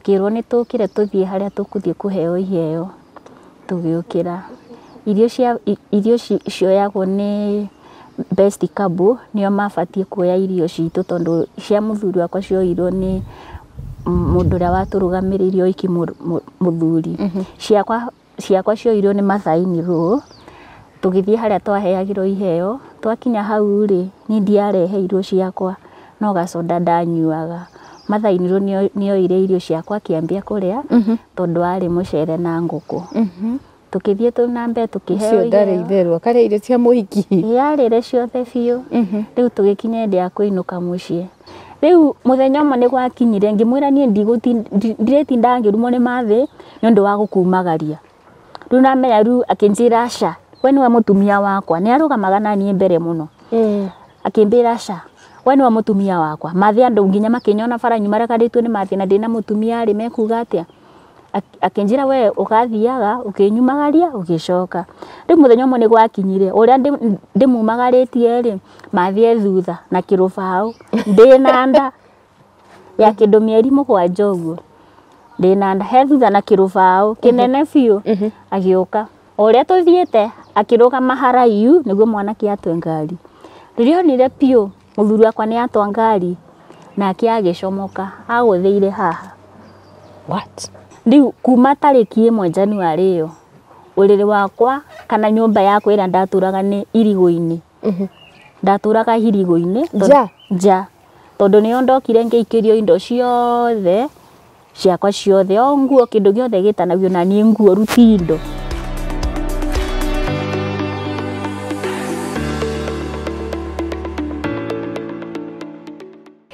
tukirwo ni tukire tuthie haria tukuthie kuheo iheo tugiukira Irio cioyagwo ni best couple nĩo mabatiĩ kuoya irio citũ tondũ cia mũthuri wakwa cioirwo nĩ mũndũ ũrĩa watũrũgamĩrĩire ũhiki mũthuri. Mm-hmm. Ciakwa cioirwo ni Mathai Nirũ, tũgĩthiĩ harĩa twaheagĩrwo iheo, twakinya hau ri ni ndiareheirwo ciakwa no gasoda ndanyuaga. Matha nä oire irio ciakwa akĩambia kũrĩa mhm. tondũ warĩ mũcere na ngũkũ mhm. tũkĩthiĩ tũ na mbere tũkĩheo tå kä akarĩa irio cia mũhiki yarĩre ciothe biũ mhm. rĩu tũgĩkinya hĩndĩ ya kũinũka mũciĩ rĩu mũthenya ũmwe nĩ gwakinyire ngĩmwĩra niĩ ndirĩtinda ngĩrumwo nĩ maathĩ nĩ ũndũ wa gũkumagaria rĩu ndamenya rĩu akĩnjĩra aca we nĩwe mũtumia wakwa nä arå na niĩ mbere mũno akĩmbĩra aca we nä wa må tumia wakwa mathe andå nginya makinyona bara nyumarekanä nä mathiä na ndä na må tumia rä mekuga atä a akinjira we ugathiaga ukinyumagaria ugicoka riu muthenya umwe ni gwakinyire uria ndimumagaritie ri mathie thutha na kirubau ndi na nda ya kindu mieri mugwanja uguo ndi na nda he thutha na kirubau kinene biu mm-hmm. agiuka uria tuthiite akiruga maharaiu niguo mwanake atwe ngari riria onire piu muthuri wakwa nä atwa ngari nake agäcomoka agå theire haha ndi kuma tarä ki ä mwe januarä ä yo å wakwa kana nyå mba yakwa ä rä a ndatå raga nä irigå ja ndatå raga irigå-inä nja tondå nä ngä ikä rio indo ciothe ciakwa ciothe o nguo kä ndå gä othe gä tanagio na niä nguo ruti indo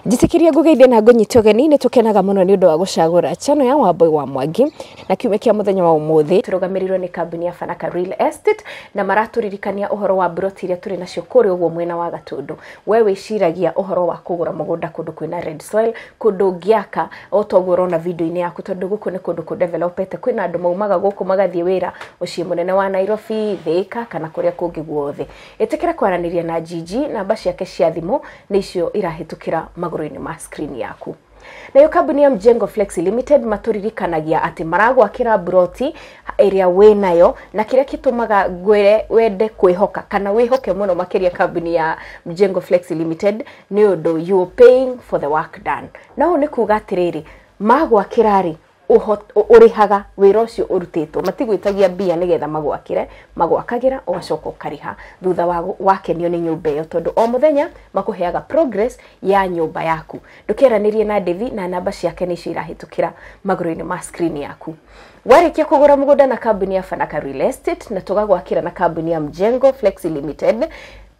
njĩtĩkĩrie ngũgeithie na ngũnyite ũgeni nĩ tũkenaga mũno ni ũndũ wa gũcagũra chano ya wambui wa mwangi na kiumia kĩa mũthenya wa ũmũthĩ tũrũgamĩrĩirwo ni kambuni ya fanaka real estate na maratũririkania ũhoro wa broti iria tũrĩ nacio kũrĩ ũguo mwena wa gatũndũ we wĩciragia ũhoro wa kugura mũgũnda kũndũ kwĩna red soil kũndũ ũngĩaka o toguo ũrona video ini yaku tondũ gũkũ nĩ kũndũ kũdevelopete kwĩna andũ maumaga gũkũ magathiĩ wĩra mũciĩ mũnene wa nairobi thĩka kana kũrĩa kũngĩ guothe ĩtĩkĩra kwaranĩria na jiji namba ciake cia thimũ nĩ icio irahĩtũkĩra magũrũ magũrũ-inĩ ma skrini yaku nayo kambuni ya mjengo flex limited matũririkanagia atĩ maragwakĩra mburoti ĩrĩa wĩ nayo na kĩrĩa gĩtũmaga ngwĩre wende kwĩhoka kana wĩhoke mũno makĩria kambuni ya mjengo flex limited nĩ ũndũ you paying for the work done na ũũ nĩ kuga atĩrĩrĩ magwakĩra rĩ urihaga wira ucio urutitwo matigwitagia mbia nigetha magwakire magwakagira ugacoka ukariha thutha wa wakenio ni nyumba iyo tondu o muthenya makuheaga progress ya nyumba yaku ndukeranirie na ndithi na namba ciake nicio irahitukira maguru-ini ma screen yaku warikia kugura mugunda na kambuni ya fanaka real estate na tugagwakira na kambuni ya mjengo flexi limited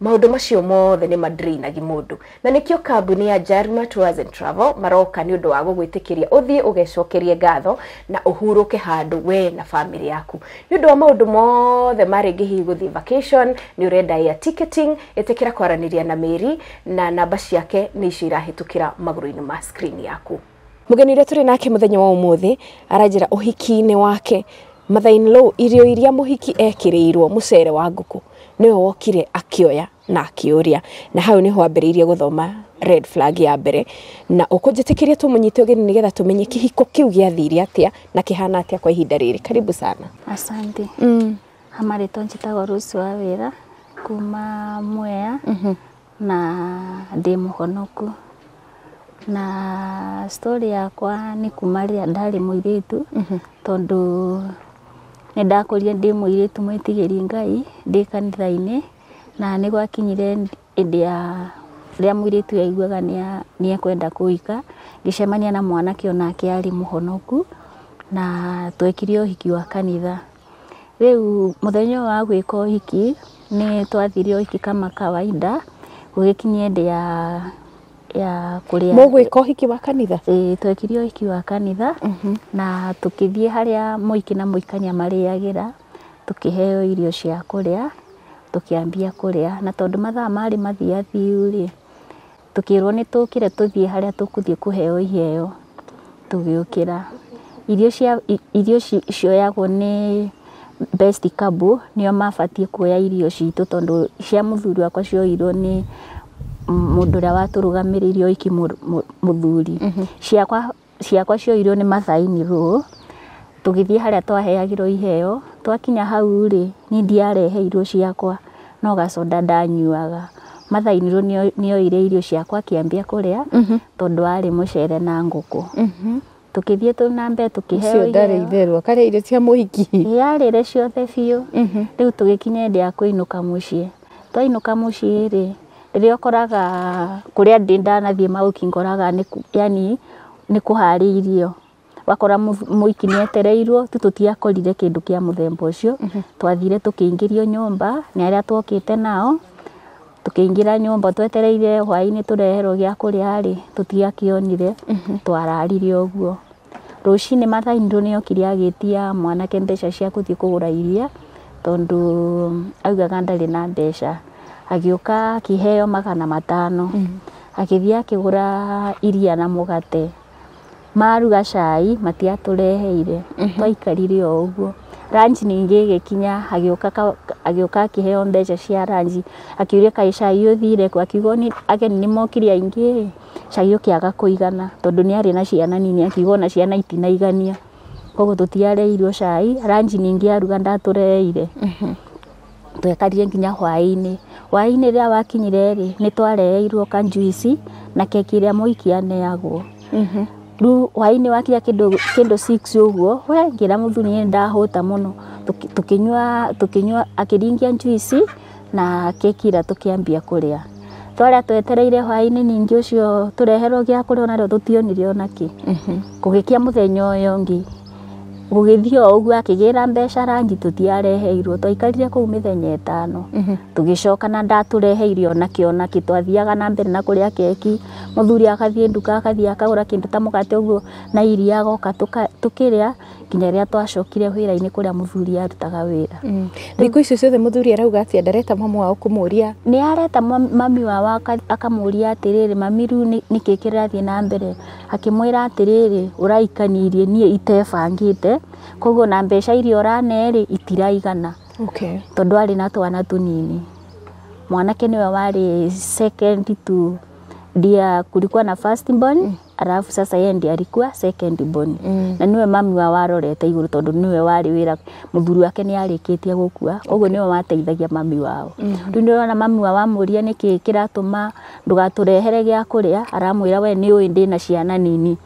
maundu macio mothe nä madrainagi mundu na nä kambuni ya jarma tours and travel maroka ni å ndå wa gå gwä tä kä ngatho na å hurå ke handå we na family yaku ni å ndå wa maå ndå mothe marä ngä hihi gå vacation ni å ya ticketing ä tä kä na mä na namba ciake ni icio irahätå kä ra magå ma screen yaku mugeni uria turi nake muthenya wa umuthi aranjira uhiki-ini wake mathain low irio iria muhiki ekirirwo mucere wa nguku niwe wokire akioya na akĩũria na hau nĩho ambĩrĩirie gũthoma red flag ya mbere na ũkũnjĩtĩkĩria kä hiko kä u gä kĩu atä a na kĩhana atĩa kwa ihinda rä karibu sana asante mm. hama rĩtwa njĩtagwo Rose wa ra kuma Mwea mm -hmm. na ndĩ honoku na story yakwa nä kuma rĩrĩa ndarĩ mũirĩtu mm -hmm. tondå nä ndakå ndä irä tu mwä tigä ri ngai ndä kanitha-inä na nä gwakinyire ä ya rä a irä tu yaiguaga nä ekwenda kå ika ngä cemania na mwanake onake arä må honoku na twekire hiki wa kanitha må thenya wa gwĩka ũhiki nĩ twathire ũhiki kama kawaida gũgĩkinyia ndä ya ya kuria mugwika hiki wa kanitha ä twekirie hiki wa kanitha mhm. na tukithie haria muiki na muikania mariagira tukiheo irio cia kuria tukiambia kuria na tondu mathaa mari thiu ri tukirwo ni tukire tuthie haria tukuthie kuheo iheo tugiukira irio cia irio cioyagwo ni best kabu nio mabatie kuoya irio citu tondu cia muthuri wakwa cioirwo ni mundu uria waturugamiriire oiki muthuri mhm. ciakwa ciakwa cioirwo ni mathaini rũ tũgĩthiĩ harĩa twaheagĩrwo iheo twakinya hau rĩ niĩ ndiarehe irio ciakwa no gacoda ndanyuaga mathaini rũ nĩoire irio ciakwa akĩambia kũrĩa mhm. tondũ warĩ mũcere na ngũkũ mhm. tũkĩthiĩ tũ na mbere tũkĩheo ndarĩ itherũ akarĩa irio cia mũhiki yarĩre ciothe biũ rĩu tũgĩkinya hĩndĩ ya kũinũka mũciĩ twainũka mũciĩ rĩ rä ũkoraga kå rä a ndä ndanathiä maũki ngoraga yani nä kå harä irio wakora iki nä etereirwo tu tå tiakorire kä ndå kä a må themba å cio mm-hmm. twathire tå kä ingä rio nyåmba nä arä a twokä te nao tå kä ingä ra nyå twetereire hwainä tå reherwo gä a kå rä a tå tiakä onire mm-hmm. twararire å guo rå cinä mathaindå nä okire agä tia mwanake mbeca cia gå thiä kå gå ra iria tondå um, augaga ndarä na mbeca agiuka kiheo magana matano mm -hmm. agithii akigura iria na mugate maruga cai matiatureheire mm -hmm. twaikarire o uguo ranji ningi gä agiuka å ka akiheo mbeca cia ranji akiuria kai cai å thire kw akiugwo ageni nä mokire aingä cai kä aga kå igana tondå nä arä na ciana nini akiuga ciana itinaigania koguo tutiareirwo cai ranji ningi aruga ndatå twekarire nginya hwainä hwainä rä rä a wakinyire rä nä twareeirwo kanjuici na keki rä a moiki aneagwo mm-hmm. rä hwainä wakinya kä ndå å guo we ngä ra må thuri nä ndahå ta må no tå kä nyua akä ringia njuici na kekira tå kä ambia kå rä a twarä a twetereire hwainä ningä å cio tå reherwo gä a kå rä a å o tå tionire ona mm-hmm. kå gä kia må thenya å yå ngä gũgĩthiĩ ugu ũguo akĩgĩra mbeca rangi tũtiareheirwo twaikarire kũu mĩthenya ĩtano mm-hmm. tũgĩcoka na ndatũreheire ona kĩonakĩ twathiaga na mbere na kũrĩa keki mũthuri agathiĩ nduka agathiĩ akagũra kĩndũ ta mũgate ũguo na iria agoka tũkĩrĩa nginya rĩrĩa twacokire wĩra-inĩ kũrĩa mũthuri arutaga wĩra mm. thikũ icio ciothe mũthuri arauga atĩ ndareta mamu wao kũmũria nĩ areta mami wao akamũria atĩrĩrĩ mami rĩu nĩkĩ kĩrathiĩ na mbere akĩmwĩra atĩrĩrĩ ũraikanirie niĩ itebangĩte koguo na mbeca iria ũrane ri itiraigana okay. tondu ari na twana tunini mwanake nĩwe wari second to dia kulikuwa na first born mm. alafu sasa yeye ndiye alikuwa second born mm. na niwe mami wa warorete iguru tondu niwe wari wira muthuri wake ni arikitie gukua koguo okay. niwe wateithagia mami wao riu mm. ndirona mami wa wamuria ni ki kiratuma ndugaturehere gia kuria aramwira we ni uyu na ciana nini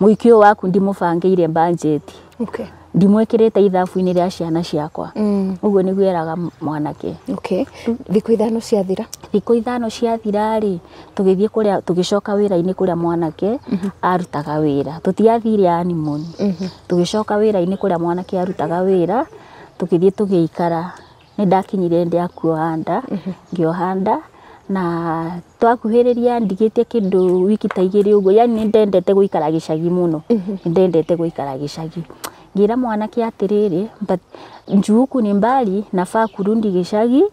muiki uyu waku ndimubangiire budget okay. ndimwikirite ithabu-ini ria ciana ciakwa mm. uguo niguo eraga mwanake okay. thiku ithano ciathira thiku ithano ciathira ri tugithie kuria tugicoka wira-ini kuria mwanake mm -hmm. arutaga wira tutiathire animoni mm -hmm. tugicoka wira-ini kuria mwanake arutaga wira tugithie tugiikara ni ndakinyire ndi akuoha nda mm-hmm. ngioha nda mm -hmm na twakuhiriria ndigitie kindu wiki ta igiri uguo yani nindendete guikara gicagi muno mm-hmm. nindendete guikara gicagi ngira mwanake atiriri but njuku ni mbali nafaa kurundi gishagi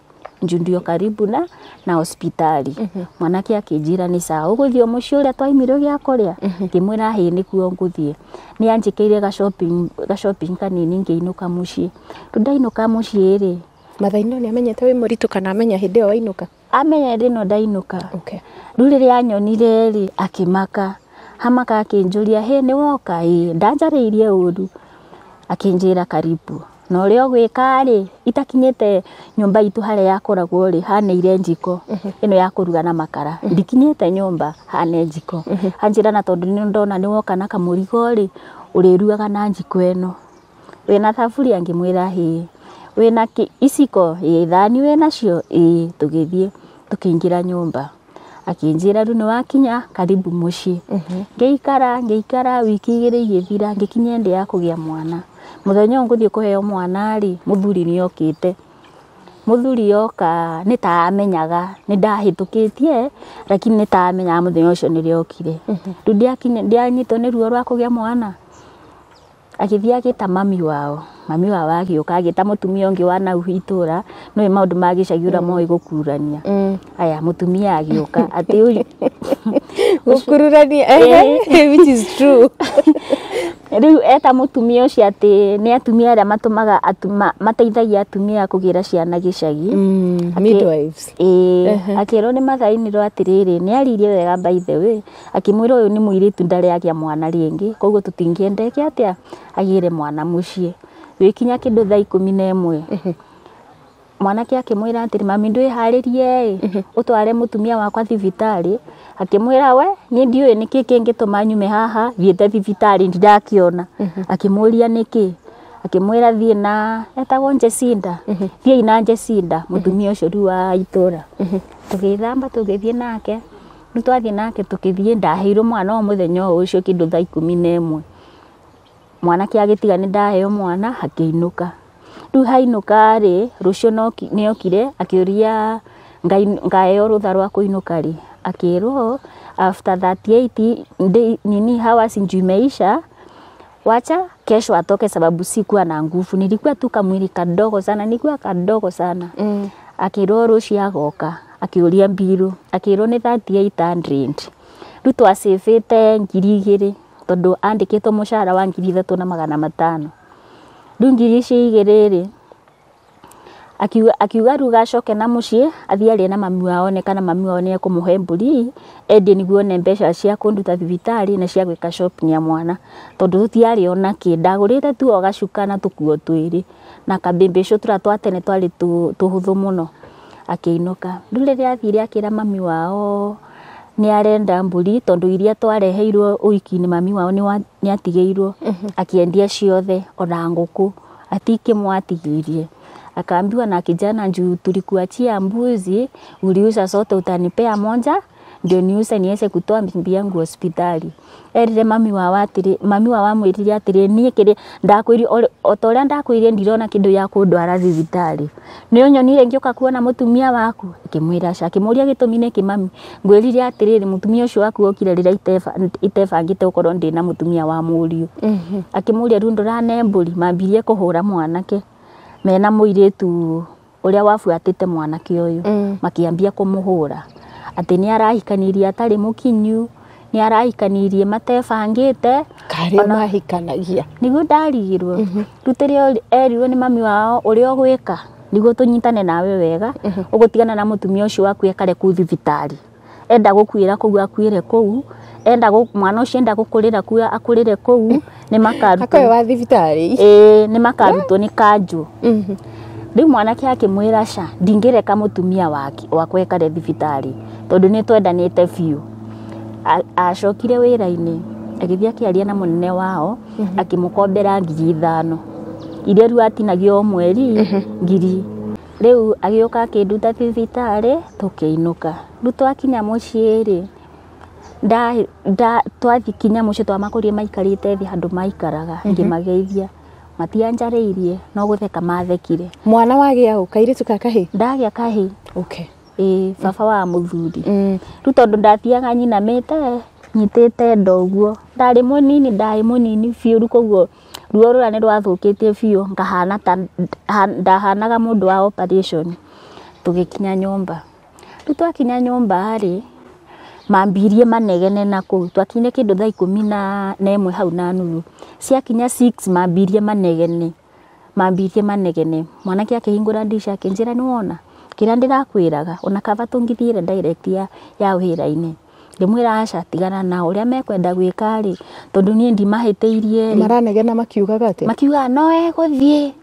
njundio karibu na na hospitali mm -hmm. mwanake akijira ni sawa uguthie mucio uria twaimirwo gia kuria mhm. ngimwira hi ni nikuo nguthie ni anjikeire ga shopping ga shopping kanini ngiinuka mucii ru mushi ere ri mathaino ni amenyete wi muritu kana amenya hinde iyo wainuka amenya ri rino ndainuka okay. ruri ri anyonire ri akimaka hamaka akinjuria hi ni woka ii ndanjariirie uru akinjira karibu na uria ugwika ri itakinyete nyumba itu haria yakoragwo ri ire njiko ino ya kuruga na makara ndikinyite nyumba hane njiko anjira na tondu ni ndona ni woka na kamurigo ri urirugaga na njiko ino wina thaburia ngimwira hii wina iciko ii thani cio i tugithie tukingira nyumba akinjira ni wakinya karibu mucii ngeikara ngeikara wiki igiri igithira ngikinya ndi ya kugia mwana må thenya å ngå thiä kå heo mwanarä må thuri näokä te må thuri oka nä taamenyaga nä ndahä tå kä tienä taamenyaga må thenya å cio nä räokire anyito nä ruo rwakå gä a mwana agä thia agä ta mami wao mami wao agä åka agä ta måtumia ångä wanauh itå ra n maå ndå magäcagiå ra moä mm. gå kururania mm. ay må tumia agä å ka krrani Rĩu eta mũtumia ũcio atĩ nĩ atumia arĩa matũmaga mateithagia atumia kũgĩra ciana gĩcagi mm, akĩrwo nĩ mathainirwo atĩrĩrĩ nĩ aririe wega by the way akĩmwĩra ũyũ nĩ mũirĩtu ndareagĩa mwana rĩngĩ koguo tũtingĩendeke atĩa agĩre mwana mũciĩ gũgĩkinya kĩndũ thaa ikũmi na ĩmwe mwanake akimwira atiri mami ndwiharirie utware mutumia wakwa thibitari akimwira we ni ndio ni ki kingituma nyume haha thiete thibitari ndirakĩona akimuria niki akimwira thie na etagwo Njecinda thie ina Njecinda mũtumia ũcio rĩu wa itũra tugithamba tugithie nake rĩu twathiĩ nake tukithie ndaheirwo mwana o mũthenya o ũcio kĩndũ thaa ikũmi na ĩmwe mwanake agitiga ni ndaheo mwana akĩinũka rä u hainå rä rå cio nä okire akä å ria ngaheo rå tha rwa kå inå after 38 nini hours njumeisha wacha kesho atoke sababu sikuwa na nguvu nilikuwa tu kamwili kadogo sana nilikuwa kadogo sana mm. akirwo rucio agoka akiuria mbiru akirwo ni 3800 riu twacivite ngiri igiri tondu andikitwo mucara wa ngiri ithatu na magana matano rĩu ngiri icio igĩrĩ-rĩ akiuga ruga gacoke na mũciĩ athiĩ arie na mami wao ne kana mami wao ne nĩekũmũhe mbũri endie ni guone mbeca cia kũnduta thibitari na cia gwĩka shopping ya mwana tondũ tũtiarĩ ona ki ndagũrĩte tu o na tukuo twĩrĩ na kabĩmbĩcũ tũrĩa twa tene twarĩ tũhũthũ mũno akĩinũka rĩu rĩrĩa athire akira mami wao nä arenda mburi tondå iria twareheirwo å mami wao nä atigeirwo mhm. akiendia ciothe ona ngå kå atikä akaambiwa na kijana njuu tulikuachia mbuzi uliuza sote utanipea moja ndio niuse niese kutoa mbi yangu hospitali erire mami wa watiri mami wa wamwirire atiri nie kiri ndakwiri ota uria ndirona kindu ya kundwara thibitari ni unyonire ngiuka kuona mutumia waku kimwira cha kimuria gitumine kimami mami ngwirire atiriri mutumia ucio waku okire rira itefa itefa ngite ukoro ndi na mutumia wa muriu akimuria rundu rane mburi mambirie kuhura mwanake mena muiritu uria wabuatite mwanake uyu mm. makiambia kumuhura ati ni arahikanirie atari mukinyu ni arahikanirie matebangite ona ahikanagia niguo ndarigirwo mhm. rutiria erirwo ni mami wao uria ugwika niguo tunyitane nawe wega ugutigana mhm. na mutumia ucio waku ekare ku thibitari enda gukwira kuu akwire kuu enda mwana ucio enda gukurira kuu akurire kuu ni eh ni makarutwo ni kanju mhm riu mwanake akimwira ca ndingireka mutumia wakwa ekare thibitarĩ tondũ nĩ twendanĩte biũ acokire wĩra agithia agĩthiĩ akĩaria na mũnene wao mhm. akĩmũkombera ngiri ithano iria rĩu atinagio o mweri mhm. ngiri rĩu agĩũka akĩnduta thibitarĩ tũkĩinũka rĩu twakinya mũciĩ rĩ twathikinya mũciĩ twamakũria maikarite thi handu maikaraga ngĩmageithia matianjarĩirie no gutheka mathekire mwana wagĩa ũ kairä ka kahĩ ndagä a okay. baba wa mũthuri mm. rĩu tondũ ndathiaga nyina guo ndarä ndoguo nini mũnini må nini biå ru koguo ruo rũrĩa nĩ rwathũkĩtie biũ ngahana ta ndahanaga ndå wa operation tũgĩkinya nyũmba rĩu twakinya nyũmba rĩ mambirie manegene na ku twakine kindu ndå 10 ikå na ĩmwe hau na nuthu ciakinya mambirie manegene mambirie manegene mwanake akĩhingå ra ndici akĩnjä ra wona kira rä a ona kava tungithire direct ya, ya wä ra-inä ndimwira acha tigana na uria mekwenda gwika ri tondu nie ndimahitiirie ri maranegena makiugaga ati makiuga no eguthie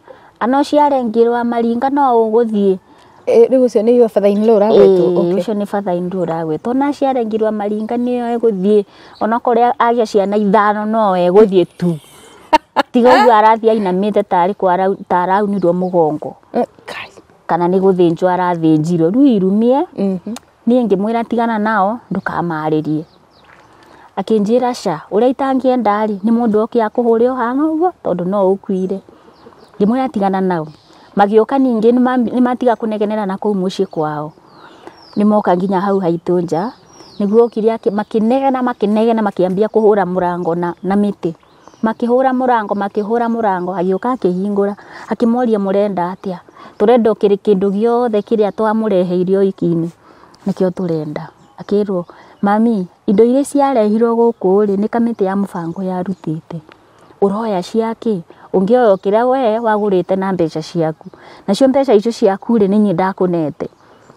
ano ciarengirwa maringa no uguthie Eh, rä ucio nä bathainlå ragwätå ucio nä bathainlå ragwätwo na ciarengirwo maringa nä yo egå thiä onakorwo agä ciana ithano no egå thiä tu tiga arathiä ainamä te taraunirwo må gongo eh, kana nä gå thä njwo arathä njirwo rä irumie mhm. niä ngä mwä ra tigana nao ndå kamarä rie akä njä ra ca å rä a itangä endarä nä må ndå okä akå hå re å å guo tondå no å kuire ngä mwä ra tigana nao magioka ningi ni matiga kunegenera na kuu mucii kwao ni moka nginya hau haitu nja niguo kiria makinegena makinegena makiambia kuhura murango na, na miti makihura murango makihura murango agioka akihingura akimoria murenda atia turenda kiri kindu giothe kiria twamureheirio ikini nikio turenda akirwo mami indo iria ciarehirwo guku ri ni kamiti ya mubango yarutite uroya ciaki ungioyo kiria we wagurite na mbeca ciaku nacio mbeca icio ciaku ri ni nyinda kunete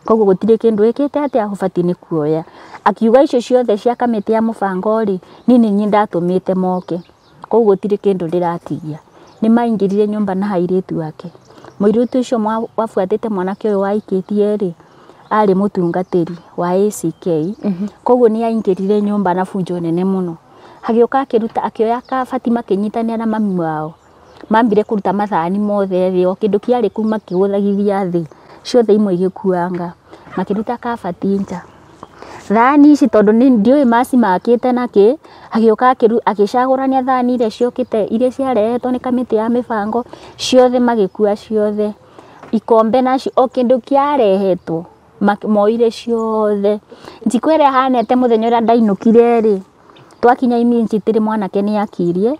koguo gutire kindu ikite atia ubati ni kuoya akiuga icio ciothe cia kamiti ya mubango ri ni ni nyinda tumite moke koguo gutire kindu ndiratigia ni maingirire nyumba na airitu wake muirutu ucio wabuatite mwanake uyu waikitie ri ari mutungatiri wa ACK mhm. koguo ni aingirire nyumba na funjo nene muno hagiuka akiruta akioya ka Fatima akinyitania na mami wao mambire kuruta mathani mothe thi o kindu kiari kuu makiguthagithia thi ciothe imwe igikuanga makiruta kabati nja thani ici tondu ni ndiui macimakite naki agiuka agicagurania thani iria ciukite iria ciarehetwo ni kamiti ya mibango ciothe magikua ciothe ikombe nacio o kindu kiarehetwo moire ciothe njikũ ĩrĩa hanete mũthenya ũrĩa ndainũkire ri twakinya iminji tĩrĩ mwanake ni akirie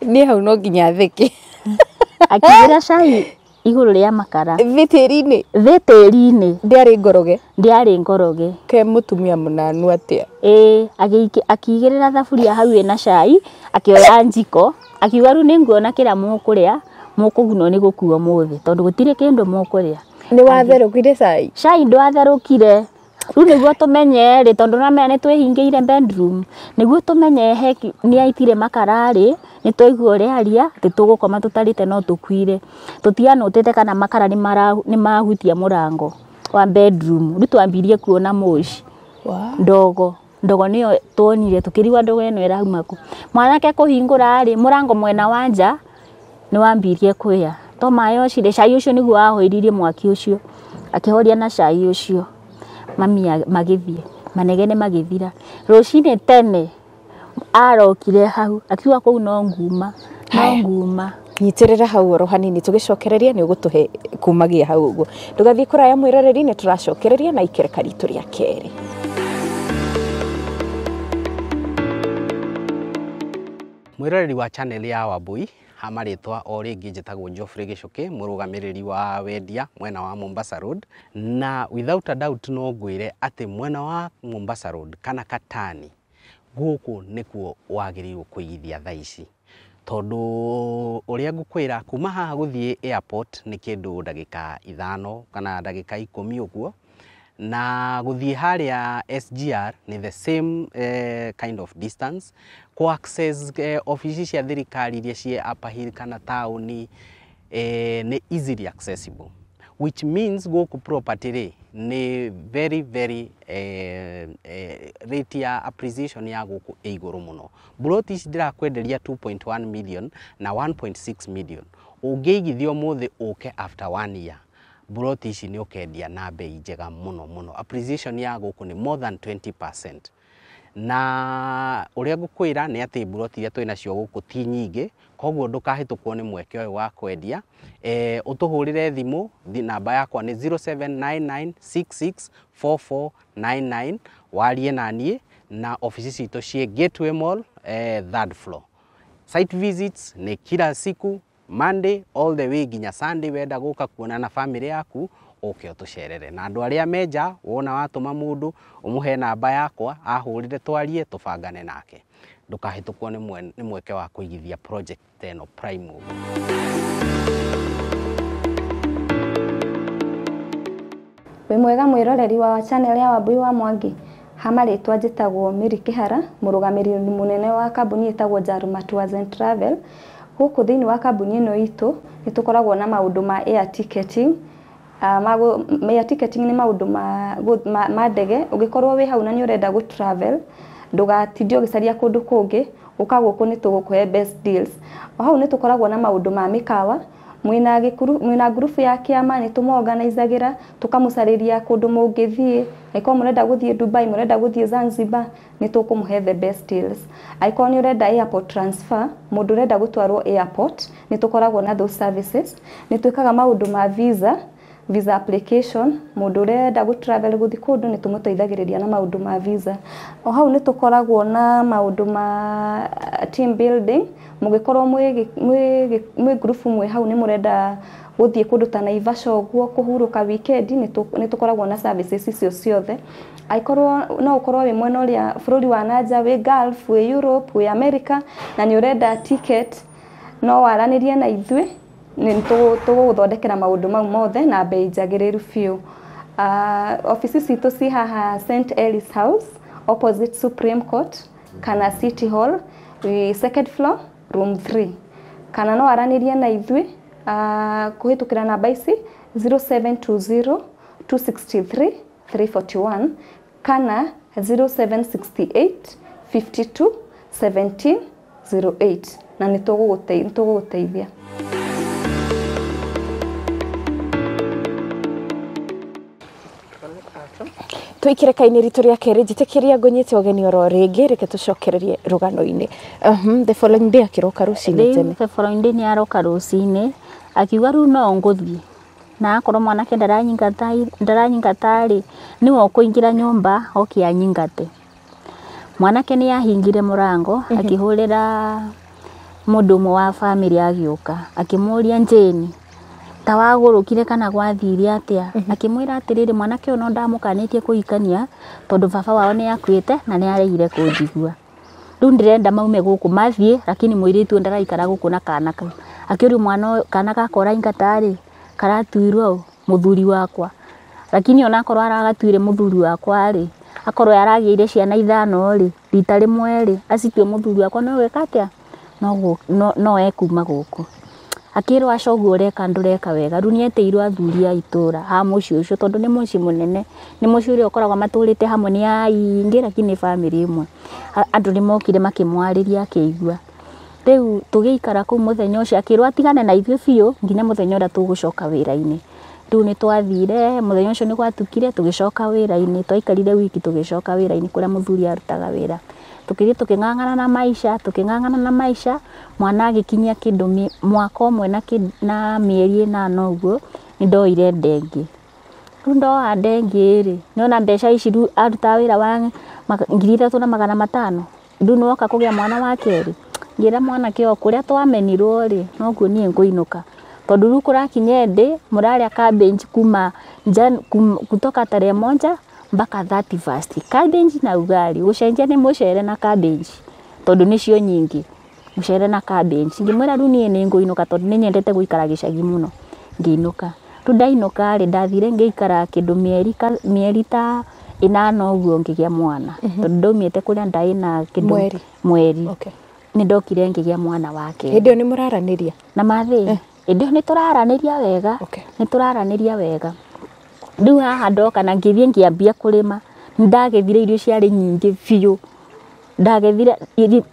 ni hau no nginya thä kä akä ra cai iguru ria makara vitirini vitirini thitiri-ini ndiari ngoroge ndiari ngoroge ke mutumia munanu atia ii akiigirira thaburia hau ina cai akioya njiko akiuga ni ninguona kira mukuria mukuguno ni gukua muthi tondu gutire kindu mukuria ni watherukire cai cai ndwatherukire rä u nä guo tå menye rä tondå namea nä twä hingä ire nä guo tå menye nä aitire makarari ni twaigua å rä aria ti tå gå koma tå no tå kuire tå tianå tä te kana makara nä mahutia murango wa bedroom rä twambirie kuona måci ndogo ndogo nä yo tuonire tå kä rigua ndogo ä no ä rauma kå mwanake kå ri murango rä må rango mwena wa nja nä wambirie kwä to mayo ocire cai å cio nä guo wahå iririe mwaki ucio akihoria na cai ucio mami magĩthiĩ manegene magithira rũcinĩ tene arokire hau akiwa kũu no nguma no nguma nyitĩrĩra hau oro hanini tugicokereria ni ugutuhe kumagia hau ugu ndugathi kuraya mwĩroreri nĩ turacokereria na ikereka ritũ rĩa kerĩ mwĩroreri wa channel ya wabui ha maritwa o ringi njitagwo Geoffrey Gicuki murugamiriri wa wendia mwena wa Mombasa Road na without a doubt no ngwire ati mwena wa Mombasa Road kana Katani guku nikuo wagiriirwo kuigithia thaa ici tondu uria ngukwira kuma haha guthii airport ni kindu dagika ithano kana dagika ikumi uguo na guthii haria SGR ni the same eh, kind of distance ku access eh, ofisi cia thirikari iria ciĩ Upper Hill kana taũni eh, ni easily accessible which means gũkũ property rĩ nĩ very very eh, eh, rate ya appreciation ya goku ĩ igũrũ mũno mburoti ici ndĩrakwenderia 2.1 million na 1.6 million ũngĩigithia muthi uke after one year mburoti ici nĩ ũkendia na bei njega muno muno appreciation ya goku ni more than 20 percent na uria ngukwira ni ati mburoti iria twinacio guku ti nyingi koguo ndukahitũkwo ni mweke ũyũ wa kwendia utuhurire e, thimu thimũ namba yakwa ni 0799664499 warie na niĩ na ofici citũ ciĩ Gateway Mall eh, third floor site visits ni kila siku Monday all the way nginya Sunday wenda guka kuona na family yaku uke utucerere na andu aria meja wona watuma mundu umuhe namba yakwa ahurire twarie tubangane nake ndukahitukwo ni mweke wa kuigithia project eno prime wä mwega mwiroreri wa channel ya wambui wa mwangi hama rĩtwa njĩtagwo mĩri kĩhara mũrũgamĩrĩri mũnene wa kambuni ĩtagwo jaruma tours and travel gũkũ thĩinĩ wa kambuni ĩno itũ nĩ tũkoragwo na maũndũ ma air ticketing Ah, maya ticketing ni maå ndå ma ndege å gä korwo hau na nä å renda travel ndågatinde å gä caria kå ndå kå ngä åka gå kå best deals o hau nä tå koragwo na maå ndå ma mä kawa mwina gikuru mwina grupu ya kiama ni tumorganizagira tukamucariria kundu mungithie aikorwo murenda guthie Dubai murenda guthie Zanzibar ni tukumuhe the best deals aiko ni urenda airport transfer mundu urenda gutwarwo airport ni tukoragwo na those services ni twikaga maundu ma visa visa application mundu urenda gå travel gå thiä kå ndå nä tå na maå ma visa o hau ni tukoragwo na maå ma team building mugikorwo gä korwo mwä ngurubu hau ni murenda guthie kundu ta naivasha å guo kå hurå ka wikendi na services icio ciothe aikorwo no ukorwo wi mwena uria bururi wa nanja wi gulf wi europe wi america na ni urenda ticket no waranirie na ithuĩ tũgũgũthondekera maũndũ mau mothe na mbei njagĩrĩru biũ uh, ah, ofici citũ ci haha St Ellis House opposite Supreme Court kana City Hall second floor room 3 kana no aranĩrie na ithuĩ uh, kũhĩtũkĩra namba ici 0720 263 341 kana 0768 52 17 08 na nĩ twä kä rekainä ritå rä a kerä njä tä ria ngå te ågeni oro rä ngä reke tå cokererie rå gano-inä akä roka rå cinä tene nä aroka rå cinä akiuga rä u no ngå thiä na akorwo mwanake ndaranyingatarä nä we kå ingä ra nyå oke anyingate mwanake nä ahingire må rango mhm. akä hå rä ra må ndå å mwe wa bamä rä agä å ka akä må ria njeni ta wagũrũkire kana gwathiri atia mhm. akimwira atiriri mwanake uno no ndamũkanĩtie tondu baba wao nĩ akuĩte na nĩ aregire kũnjigua rĩu ndirenda maume guku mathie lakini mwiritu ũyũ ndaraikara guku na kana kau akĩũrio mwana kana gaka ũraingata rĩ karatuirwo muthuri wakwa lakini ona onakorwo aragatuire muthuri wakwa ri akorwo e aragĩire ciana ithano ri rita rĩmwe ri acitue muthuri wakwa no gwĩka atĩa no ekuma guku akĩrwo acogwo ũreka ndũreka wega rĩu nĩeteirwo athuri a itura ha mũciĩ ũcio tondu ni mũciĩ munene ni mũciĩ uri okoragwa maturite hamwe nĩ aingĩ lakini family imwe andu ni mokire makimwariria akĩigua riu tugiikara kũu mũthenya ũcio akirwa atigane na ithuĩ biũ nginya tugucoka wira-ini riu ni twathire nĩtwathire mũthenya ni gwatukire tugicoka wira-ini twaikarire wiki tugicoka wira-ini kũrĩa muthuri arutaga wĩra tukithie tuking'ang'ana na maisha tuking'ang'ana na maisha mwana agikinya kindu mwaka ũmwe na na mieri mĩeri ĩnana ũguo nĩndoire ndengĩ. Rĩu ndoa ndengĩ-rĩ, nĩwona mbeca ici rĩu arutaga wira wa ngiri ithatũ na magana matano, rĩu nĩwoka kũgĩa mwana wa kerĩ, ngĩra mwanake o kũrĩa twamenirwo-rĩ, noguo niĩ ngũinũka, tondũ rĩu kũrakinya ĩndĩ mũrarĩa akabenji kuma njan kutoka tarehe moja mpaka 30 fast. Cabbage na ugali, ucenjane mucere na cabbage tondu nicio nyingi. Mucere na cabbage. Ngimwira riu nie inuka tondu ninyendete guikara gicagi muno. Ngiinuka. Riu ndainuka ri ndathire ngiikara kindu mieri mieri ta inana uguo ngigia mwana mm -hmm. tondu ndaumite kuria ndai na kindu mweri, mweri. Okay. ni ndokire ngigia mwana wake hindi ni muraraniria na mathi hindi eh. ni turaraniria wega okay. ni turaraniria wega Rĩu haha ndoka na ngĩthiĩ ngĩambia kũrĩma, nĩndagethire irio ciarĩ nyingĩ biũ. Ndagethire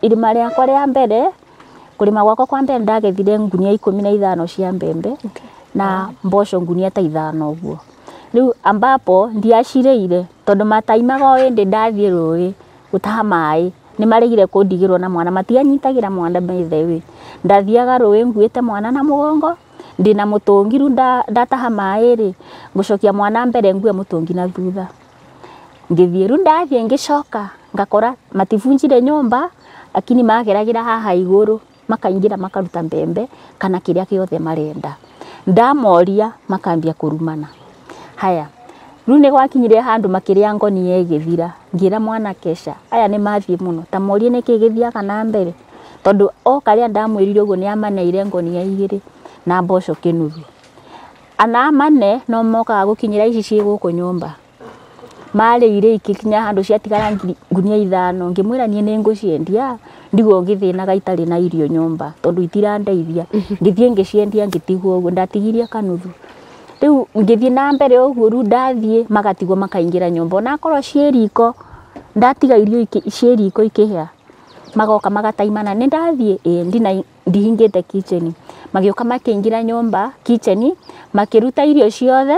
irima rĩakwa rĩa mbere, kũrĩma gwakwa kwa mbere nĩndagethire ngunia ikũmi na ithano cia mbembe na mboco ngunia ta ithano ũguo. Rĩu ambapo ire tondũ mataimaga o ĩndĩ ndathiĩ rũĩ gũtaha maĩ, nĩmaregire kũndigĩrwo na mwana matianyitagĩra mwana mĩthe ĩ, ndathiaga rũĩ nguĩte mwana na mũgongo ndina mutungi riu ndataha maĩ ri ngucokia mwana mbere ngue mutungi na thutha ngithie ru ndathie ngicoka ngakora mativunjire nyomba akini mageragira haha iguru makaingira makaruta mbembe kana kiria kiothe marenda ndamoria makambia kurumana haya ru nä gwakinyire handu makiria rä a ngonia ä mwana kesha aya nä mathie muno ta morie nä kä gä na mbere tondu okaria karä a ndamwä rire amaneire ngonia igä rä na mboco kinuru ana mane no moka gukinyira ici ci guku nyumba marĩire ikikinya handũ ciatigara ngunia ithano ngimwira nie nĩ ngũciendia ndigo ngĩthĩnaga itarĩ na irio nyumba tondu itirandeithia ngĩthiĩ ngĩciendia ngĩtigwo ũguo ndatigiria kanuthu riu ngithie na mbere ũguo rĩu ndathiĩ magatigwo makaingĩra nyũmba onakorwo ciĩ riko ndatiga irio ciĩ riko ikĩhĩa magoka magataimana ni ndathie e, ndihingä te kitchen magä å ka makä ingä ra nyå kitchen makiruta irio ciothe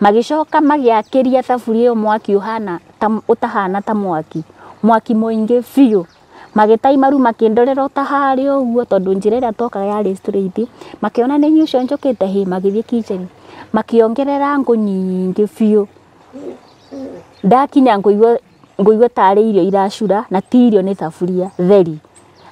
magä magiakiria magä akä ria thaburia ä yo mwaki å tahana ta mwaki mwaki måingä biå magä taima rä u makä ndorera å toka ya å makiona tondå njä ra ä rä a kitchen makiongerera ongerera ngå nyingä biå ndakinya ngå igua nguigua tarä irio iracura na ti irio ni thafuria theri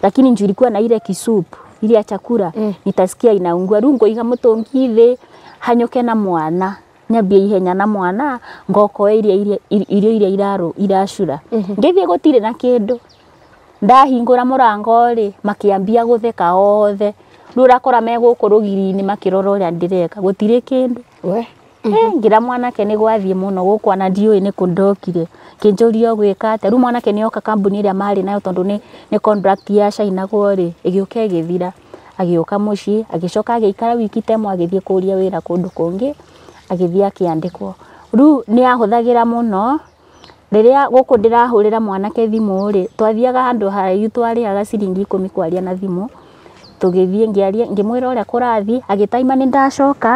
lakini juu ilikuwa na ile kisupu ile ya chakula mm. Eh. nitasikia inaungua rungo iga mutongi thi hanyoke na mwana nyambia ihenya na mwana ngokoe irio iria iraro irashura mm -hmm. ngithie gutire na kindu ndahingura murango ri makiambia gutheka othe riu urakora megũkũ rũgiri-inĩ makĩrora ũrĩa ndĩreka gũtirĩ Eh, ngira mwanake nä gwathiä må no gå na ndiå ni kundokire kinjuri yo njå ria ru gwä ka atä mwanake nä oka kambuni ä mali nayo tondu ni ni contract ya cainagwo rä ri igiuke å agiuka muci agicoka agiikara wiki temo agithie kuria wira kundu kungi ra kå ru ni ahuthagira muno riria akä andä kwo rä u nä ahåthagä ra må no aga siringi 10 kwaria na thimũ tũgĩthiĩ ngĩaria ngĩmwĩra ũrĩa kũrathiĩ agĩtaima nĩ ndacoka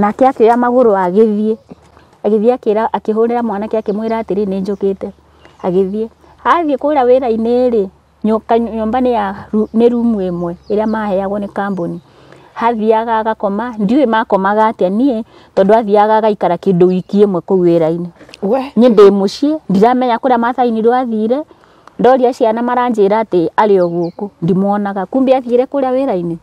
nake akĩoya magũrũ agĩthiĩ agĩthiĩ akĩra akĩhũrĩra mwanake akĩmwĩra atĩrĩrĩ nĩ njũkĩte agĩthiĩ athiĩ kũrĩa wĩra-inĩ nyoka nyomba ni ya nĩ rumu ĩmwe ĩrĩa maheagwo nĩ kambũni hathiaga agakoma ndiũĩ makomaga atĩa niĩ tondũ athiaga agaikara kindu wiki ĩmwe kũu wĩra we nyi ndi mũciĩ ndiramenya kuria mathaini athire ndoria ciana maranjira ati ari o guku ndimuonaga kumbe athire kuria wira-ini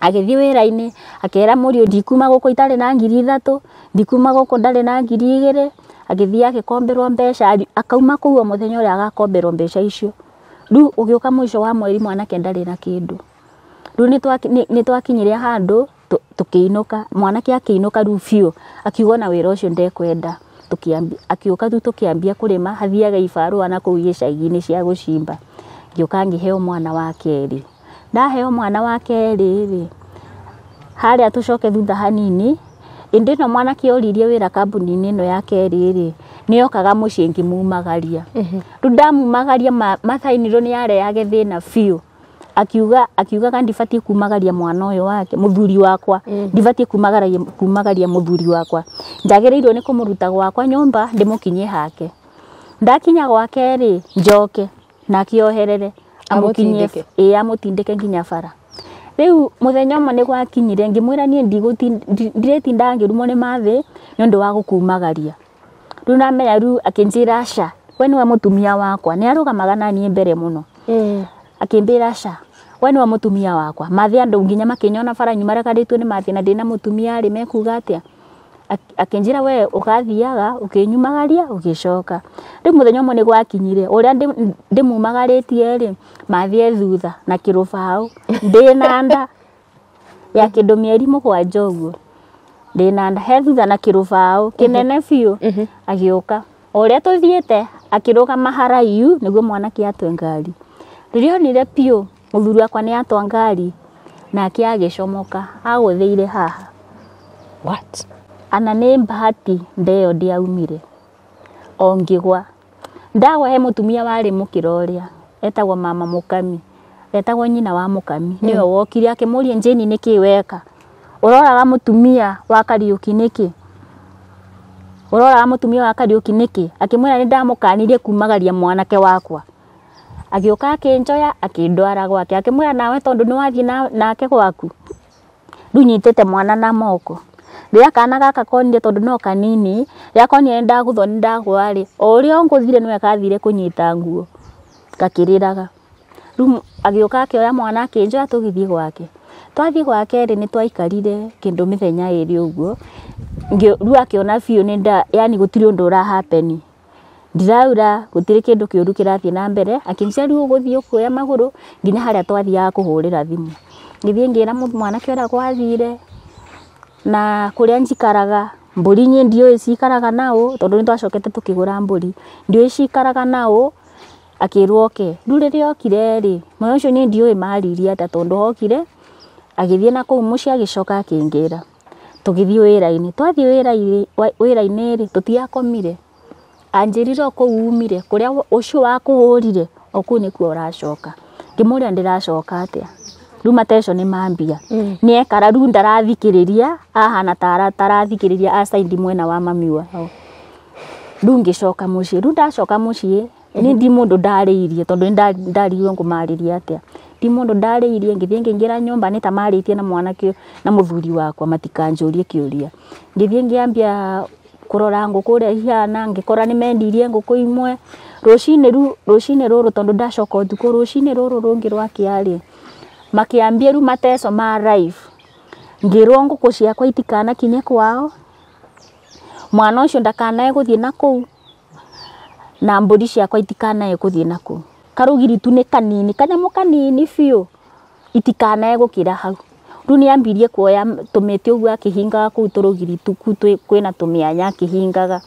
agithii wira-ini akera muriu ndikuma guku itari na ngiri ithatu ndikuma guku ndari na ngiri igiri agithii agikomberwa mbeca akauma kuu o muthenya uria agakomberwa mbeca icio riu ugiuka mwisho wa mweri mwanake ndari na kindu riu nitwakinyire handu tukiinuka mwanake akiinuka riu biu akiuga ona wira ucio ndekwenda akiuka tu tukiambia kurima hathiaga ibarũa na kuu icagi-inĩ cia gũcimba ngĩũka ngĩheo mwana wa kerĩ ndaheo mwana wa kerĩ ri harĩa tũcoke thutha hanini indi no mwana oririe wira kambuni-inĩ no ya kerĩ ri ni okaga mũciĩ mumagaria rĩu ndamumagaria mathainirũ nĩ areage thina biũ akiuga akiuga kandi ndibatiĩ kumagaria mwana ũyũ wake muthuri wakwa mm. ndibatiĩ kumagaria kumagaria muthuri wakwa ndagĩrĩirwo ni kumuruta gwakwa nyũmba ndimukinye hake ndakinya gwake ri njoke na kioherere amukinye e amutindike nginya fara riu muthenya ũmwe nĩ gwakinyire nie ndiguti ndireti ngĩrumwo nĩ mathi nĩ ũndũ wa gũkumagaria rĩu namenya rĩu akinjira aca we nĩwe mutumia wakwa nĩ arũgamaga na nie mbere mũno mm. akĩmbĩra aca we nä wa må tumia wakwa mathe andå nginya makinyona bara nyumarekanä nä mathiä na ndä na må tumia rä mekuga atä a akinjira we ugathiaga ukinyumagaria ugicoka riu muthenya umwe ni gwakinyire uria ndimumagaritie ri mathie thutha na kirubau ndi na nda ya kindu mieri mugwanja uguo ndi na nda he thutha na kirubau kinene biu mm-hmm. agiuka uria tuthiite akiruga maharaiu niguo mwanake atwe ngari riria onire piu muthuri wakwa nä atwa ngari nake agĩcomoka agũthĩire haha What? ana nĩ mbahati ndeyo ndĩaumire o ngĩgwa ndagwa he mutumia warĩ mũkĩra ũrĩa etagwo mama mukami etagwo nyina wa mũkami mm. we wokire akĩmũria njeni nĩkĩ weka ũroraga mutumia wa kariũki nĩkĩ ũroraga mutumia wa kariũki niki akimwira ni ndamũkanirie kumagaria mwanake wakwa agioka akinjoya akindwara gwake akimwira nawe tondå nä wathiä nake gwaku rä u mwana na moko rĩrĩa kana gaka konire tondu no kanini rĩrĩa konire nĩ ndagũthwo nĩ ndagũa rĩ o ũrĩa ngũthire nĩwe kathire kũnyita nguo gakĩrĩraga rĩu agĩũka akĩoya mwana akĩnjoya tũgĩthiĩ gwake twathiĩ gwake ri ni twaikarire kindu kĩndũ mĩthenya ĩrĩ ũguo rĩu fiu ni nda yani undu ũndũ ũrahapeni ndiraura gutire kindu kiuru kirathie na mbere akinjari riu guthie maguru nginya haria twathiaga kuhurira thimu ngithie ngira mwana uria kwathire na kuria njikaraga mburi nyi ndio isikaraga nao tondu nitwacokete tukigura mburi ndio isikaraga nao akirwo oke riu okire ri moyo ucio ni ndio maririe atia tondu okire agithie na kuu mucia agicoka akingira tugithie wira-ini twathie wira-ini ri tutiakomire anjirira ko umire kuria ucio wakuhurire oku kuu nikuo uracoka ngimuria ndiracoka atia riu mateco ni mambia mm. ni ekara riu ndarathikiriria ahana tarathikiriria acaindi mwena wa mamiwa riu ngicoka mucii riu ndacoka mucii mm-hmm. ni ndi mundu ndariirie tondu ni ndarirwe ngumariria atia ndi mundu ndariirie ngithie ngiingira nyumba ni tamaritie na mwanake na muthuri wakwa matikanjurie kiuria ngithie ngiambia kurora ngukå å rä a ihana ngä kora nä mendirie ngå kå imwe rå cinä rå rå tondå ndacoka å tukå rå cinä rå rå rå ngä rwakä arä makä ambia rä u mateco ma ngä rwo ngå kå ciakwa itikana kinye kwao mwana å cio ndakanae gå thiä na kå u na mbå ri ciakwa itikanae gå thiä na kå u karå giritu nä kanini kanyamå kanini biå itikanae gå kä ra hau riu nä ambirie kuoya tå mä te å guo akä kå u tå rå giri tuku kwä na tå mä anya akä hingaga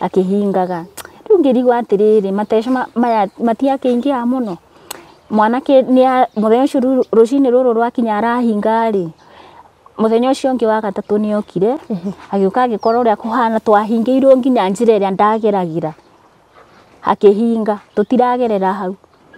akä hingaga rä u ngä rigwo atä rä rä mateco matiakä ingä ha må no mwanake mũthenya ũcio rũcinĩ rũrũ rwakinya arahinga rĩ mũthenya ũcio ũngĩ wa gatatũ nĩ okire agĩũka agĩkora ũrĩa kũhana twahingĩirwo nginya njĩra ĩrĩa ndageragira akihinga tutiragerera hau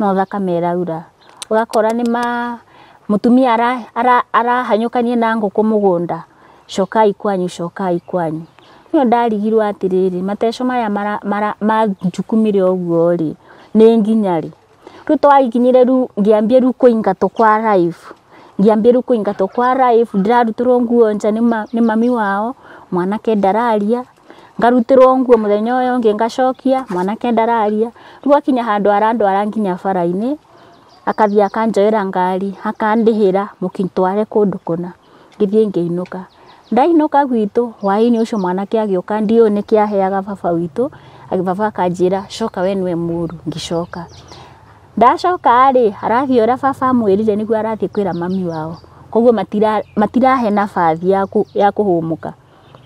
no thakame ĩraura ugakora ni ma ara hanyukanie na ngũkũ mũgũnda cokai kwanyu cokai kwanyu no ndarigirwo atiriri mateco maya ma njukumire ũguo rĩ nĩ nginya rĩ rĩu ru ngiambie ru kuinga to kwa life ru kuinga to kwa life ndĩrarutĩrwo turonguo nja ni mami wao mwanake ndararia ngarutirwo nguo muthenya uyu ungi ngacokia mwanake ndararia riu akinya handu arandu nginya bara-ini akathii akanjoera ngari akandihira mukintware kundu kuna githie ngiinuka ndainuka gwitu waini ucio mwanake agiuka ndiu niki aheaga baba witu baba akanjira coka we niwe muru ngicoka ndacoka ri arathi uria baba amwirire niguo arathii kwira mami wao koguo matirahe nabathi ya kuhumuka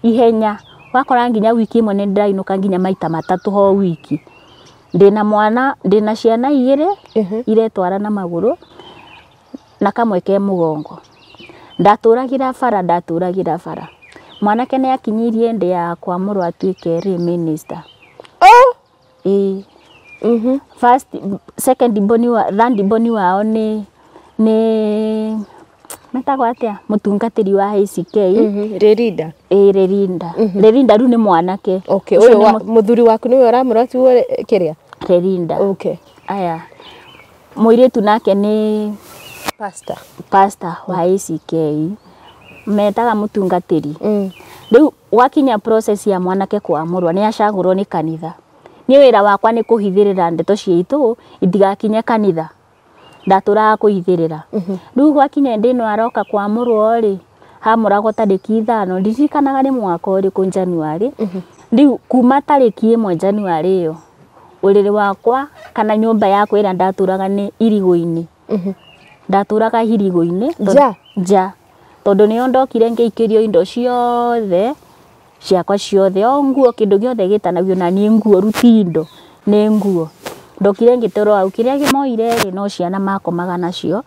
ihenya wakora nginya wiki imwe nä ndirainuka nginya maita matatå ho wiki ndä mwana ndä ciana igä rä iretwara na magå rå na kamwe ke må gongo ndatå ragä ra bara ndatå ragä ra bara mwanake nä akinyirie ndä ya kwa muru atuä ke minister oh! e. mm -hmm. First, second boni wa, third boni wao nä ni metagwo atia mutungatiri wa ACK mhm, Relinda ä Relinda mhm. Relinda rä u nä mwanake må thuri waku nä we å ramå ratuo kä rä a Relinda aya må tu nake nä pastor pastor wa ACK metaga mutungatiri mm. rä u gwakinya process ya mwanake kwamurwa nä acagå rwo nä kanitha ni wä ra wakwa nä kå hithä rä ra ndeto ciaitå itigakinye kanitha ndatå kuithirira riu gwakinya ndi no aroka kwamurwo ri hamuragwo tariki ithano ndirikanaga ni mwaka uriku januari riu kuma ä imwe januari iyo uriri wakwa kana nyumba yakwa ira ndaturaga ni irigu-ini ndaturaga irigu-ini nja nja tondu niyo ndokire ngiikirio indo ciothe ciakwa ciothe o nguo kindu gä gitanagio na ni nguo ruti indo ni nguo ndokire ngitoro au kiria moire ri no ciana makomaga nacio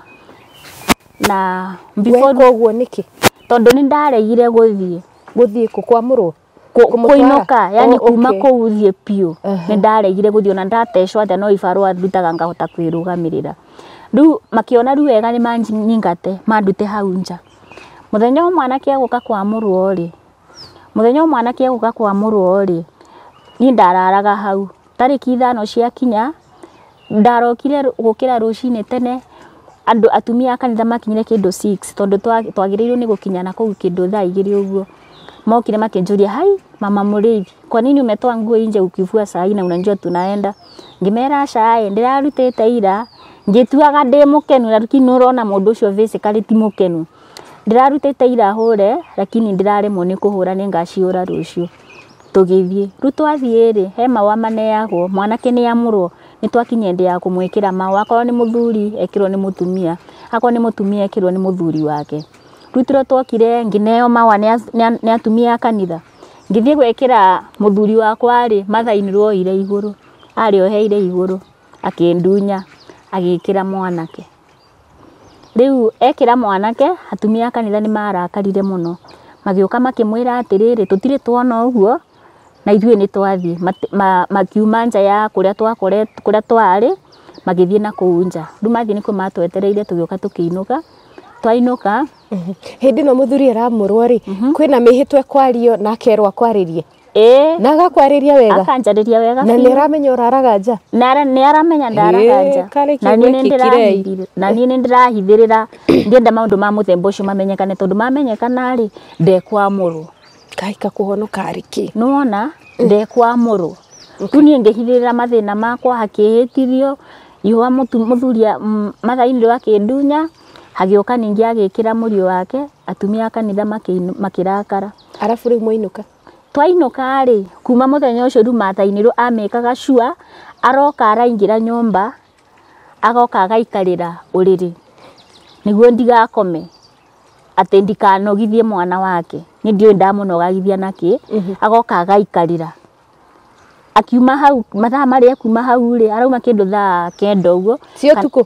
na before koguo niki tondũ ni ndaregire guthie gũthiĩ kwa muru kuinoka yani oh, kuma kũu thiĩ piu ni ndaregire guthie na ndatecwo atĩa no ibarũa ndutaga ngahota kwĩrũgamĩrĩra rĩu makiona rĩu wega ni manji manyingate mandute hau nja mũthenya ũyũ mwanake kwa kwamũrwo rĩ muthenya ũyũ mwanake kwa kwamũrwo rĩ ni ndararaga hau tariki ithano cia kinya ndarokire gukira rucine tene andu atumia a kanitha makinyire kindu 6 tondu twagiriirwo ni gukinya na kuu kindu tha igiri uguo mokire makinjuria hai mama murithi kwa nini umetoa nguo nje ukivua saa na unajua tunaenda ngimera aca ndirarutete ira ngituaga ndi mukenu lakini nurona mundu ucio physically ti mukenu ndirarutete ira hure lakini ndirare moni kuhura ni ngaciura rucio tugithie ru twathie ri he maũa maneagwo mwanake nĩamũrwo nĩtwakinyia hĩndĩ ya kumwikira maũa akorwo ni muthuri ekĩrwo ni mutumia akorwo ni mutumia ekĩrwo ni muthuri wake ru tũrĩa twakire ngĩneo mawa nĩ atumia kanitha ngithie gwekira muthuri wakwa ri rĩ Mathai nĩrwoire igũrũ arĩoheire igũrũ akĩndunya agĩkĩra mwanake rĩu ekĩra mwanake atumia kanitha ni marakarire muno magiuka makimwira atiriri tutire twona uguo na ithuĩ nĩ twathiĩ makiuma nja ya kũrĩa kũrĩa twarĩ magĩthiĩ na kũu nja rĩu mathiĩ nĩkuo matwetereire tũgĩũka tũkĩinũka twainũka hĩndĩ ĩno mũthuri aramũrwo rĩ mhm. kwĩna mĩhĩtwa kwario na akerwo akwarĩrie ĩĩ na agakwarĩria wega akanjarĩria wega na nĩ aramenya ũraraganja na nĩ aramenya nja na niĩ nĩ ndĩrahithĩrĩra ndienda maũndũ ma mũthemba ũcio mamenyekane tondũ mamenyekana rĩ ndekwamũrwo kaika kuhonoka ariki nona ndekwamurwo tu niä ngä hithä rä ra mathä na makwa hakä hä tirio ihwa må thuria mathaini mm, rä akä ndunya hagä å ka ningä agä kä ra må riå wake atumia a kanitha makä rakara arabu rä u mwainå karä kuma må thenya å cio rä u mathainä amä kaga cua aroka araingä ra nyomba agoka agaikarä ra å rä rä nä guo ndigakome atä ndikanogithie mwana wake ni ndiå ndamuno gagithia naki mhm. agoka agaikarä akiuma hau mathaa marä akiuma hau rä arauma kindu ndå thaa kenda å guo cio tukå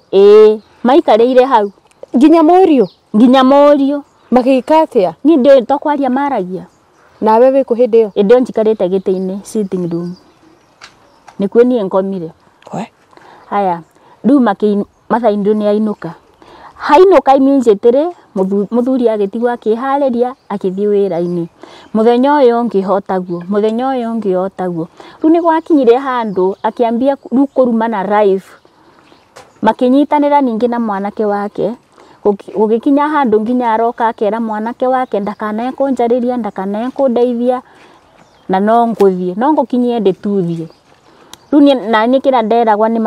maikarä ire hau nginya morio nginya må riå magä ka a ndä maragia nawe wä kå hä ä yo ndio ndä ä yo njikarä te gä tä-inä nä kuo niä haya rä u mathaindå nä ainå ka hainå ka iminjä tä rä mũthuri agĩtigwo akĩharĩria agĩthiĩ wĩra-inĩ mũthenya ũyũ ũngĩ o taguo mũthenya ũyũ ũngĩ o taguo rĩu nä gwakinyire handũ akĩambia rĩu makä nyitanä ra ningä na mwanake wake kinya handå nginya aroka akera mwanake wake ria kũnjarĩria ndakanae ndeithia na no thiä no ndä ndĩtuthie na ni nanie dera nderagwa ni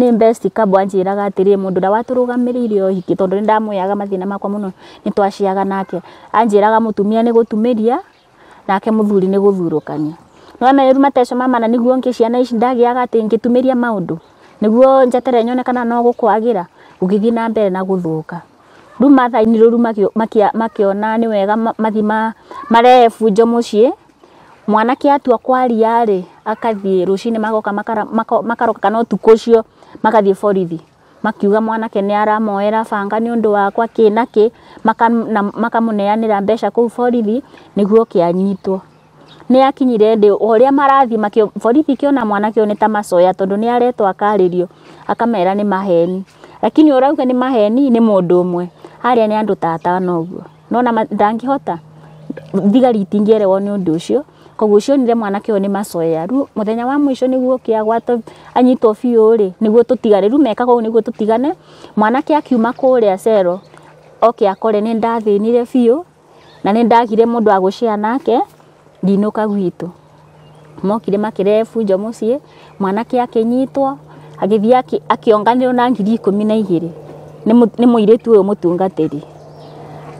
ni best kabwa njiraga atiriri mundu uria waturugamirire uhiki tondu ni ndamwiaga mathina makwa muno ni twaciaga nake anjiraga mutumia ni gutumiria nake muthuri ni guthurukania nona iru mateco mamana niguo nki ciana ici ndagiaga ati ngitumiria maundu niguo njetere nyone kana no gukwagira gugithii na mbere na guthuka riu mathaini ruru makiona ni wega mathi marehe bunjo mucii mwanake atua kwaria rĩ akathie rucini magoka makara makaroka kana ũtukũ ũcio magathiĩ borithi makiuga mwanake nĩ aramoera banga ni undu wakwa kĩ na kĩ makamũneanĩra mbeca kũu borithi nĩguo oke anyitwo nĩ akinyire ndĩ o ũrĩa marathiĩ borithi ikĩona mwanake ũyũ nĩ ta macoya tondu ni aretwa akarĩrio akamera ni maheni lakini urauga ni maheni ni mundu umwe arĩa nĩ andu tata atano ũguo nĩ wona ndangĩhota thigari itingĩerewwo nĩ undu ucio kogucio nire mwanake uyu ni macoya ru muthenya wa mwico niguo gwato anyito fio ri niguo tutigane riu mekagwo niguo tutigane mwanake akiuma kuria acero oke akore ni ndathinire fio na ni ndagire mundu agucia nake ndinuka gwitu mokire makirehe bunjo mucii mwanake akinyitwo agithii akionganirwo na ngiri ikumi na igiri ni muiritu uyu mutungatiri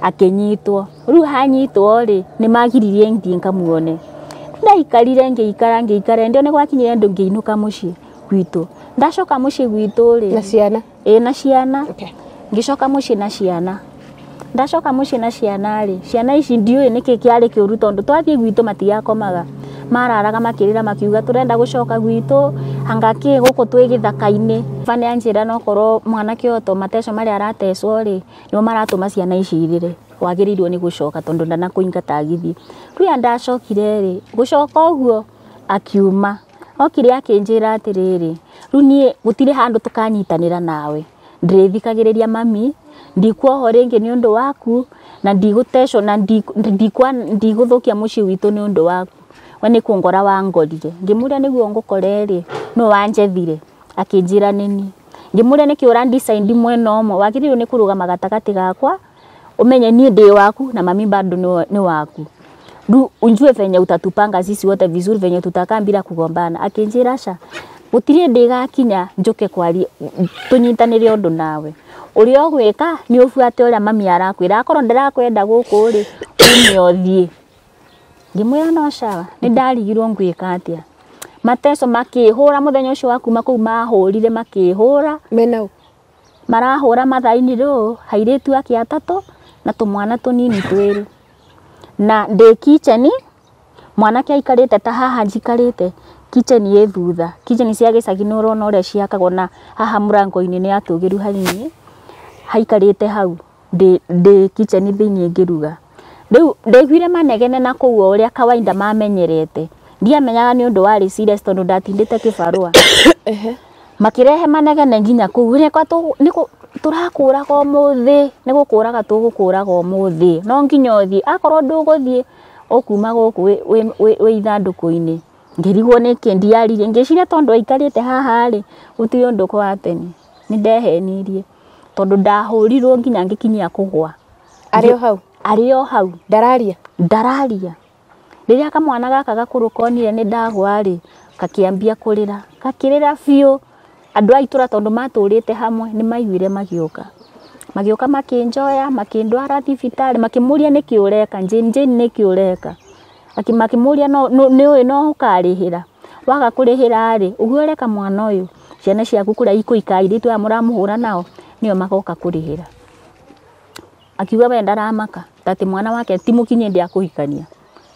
akinyitwo riu hanyitwo ri ni magiririe nthii nkamuone ndaikarire ngĩikara ngĩikara ndio nĩ gwakinyire ndũ ngĩinũka mũciĩ gwitũ ndacoka mũciĩ gwitũ rĩ na ciana ĩ na ciana ngĩcoka mũciĩ na ciana ndacoka mũciĩ na ciana rĩ ciana ici ndiũĩ nĩkĩ kĩarĩ kĩũru tondũ twathiĩ gwitũ matigakomaga mararaga makĩrĩra makiuga tũrenda gũcoka gwitũ anga kĩ gũkũ twĩ gĩthaka-inĩ ba nĩ anjĩra nokorwo mwanake ũyũ to mateco marĩa aratecwo rĩ nĩmo maratũma ciana ici irĩre wagĩrĩirwo nĩ gũcoka tondũ kuingata agĩthiĩ kwä a ndacokire rä gå coka å guo akiuma okire akinjira atiriri riu nie gutire handu tukanyitanira nawe ndirithikagiriria mami ndikuoho ringi ni undu waku na ndigutecwo na ndiguthukia mucii witu ni undu waku we ni kungora wangorire ngimuria niguo ngukoreri no wanjethire akinjira nini ngimuria niki urandicaindi mwena umwe wagiriirwo ni kurugama gatagati gakwa umenye nie ndi waku na mami bado ni waku du unjue venye utatupanga sisi wote vizuri venye tutakaa bila kugombana akinjirasha ndiga kinya njoke kwaria tunyitanire undu nawe uri ogweka ni ubuate uria mami arakwira akoro ndirakwenda guku ri ume uthii ngimwira no shawa ni ndarigirwo ngwika atia mateso makihura muthenya ucio waku makou mahurire makihura menau marahura mathaini ro hairitu ake na tumwana tunini twiri na ndä kitchen mwanake aikarite ta haha njikarĩte kitchen ä thutha kitchen cia gĩcagi nĩ ũrona ũrĩa ciakagwo na haha mũrango-inĩ nĩ atũgĩru hanini haikarite hau ndĩ kitchen thĩiniĩ ngĩruga rĩu ndaiguire manegene na kũu o ũrĩa kawaida mamenyerete ndiamenyaga nĩ ũndũ warĩ serious tondũ ndatindĩte makä rehe manegene nginya kũu turakuraga muthi ni gukuraga tugukuraga muthi no nginya uthii akorwo nduguthii ukuma guku wi ithanduku-ini ngirigwo niki ndiarire ngiciria tondu aikarite haha ri gutiri undu kwa tene ni ndehenirie tondu ndahurirwo nginya ngikinyia kugwa ari o hau ari o hau ndararia ndararia riria kamwana gaka gakurukonire ni ndagwa ri gakiambia kurira gakirira biu andå a itå tondå matå rä te hamwe nä maiguire magä å ka magä å ka makä njoya makä ndwara thibitarä makä må ria nä kä å reka nä kä å reka makä må ria nä å ä no å karä hä ra waga kå rä hä rarä å guo reka mwana å yå ciana ciaku kå rä a ikå ikairä tu aya må ramå hå ra nao nä o magoka kå rä hä ra akiuga we ndaramaka tatä mwana wake ti må kinye ndä akå hikania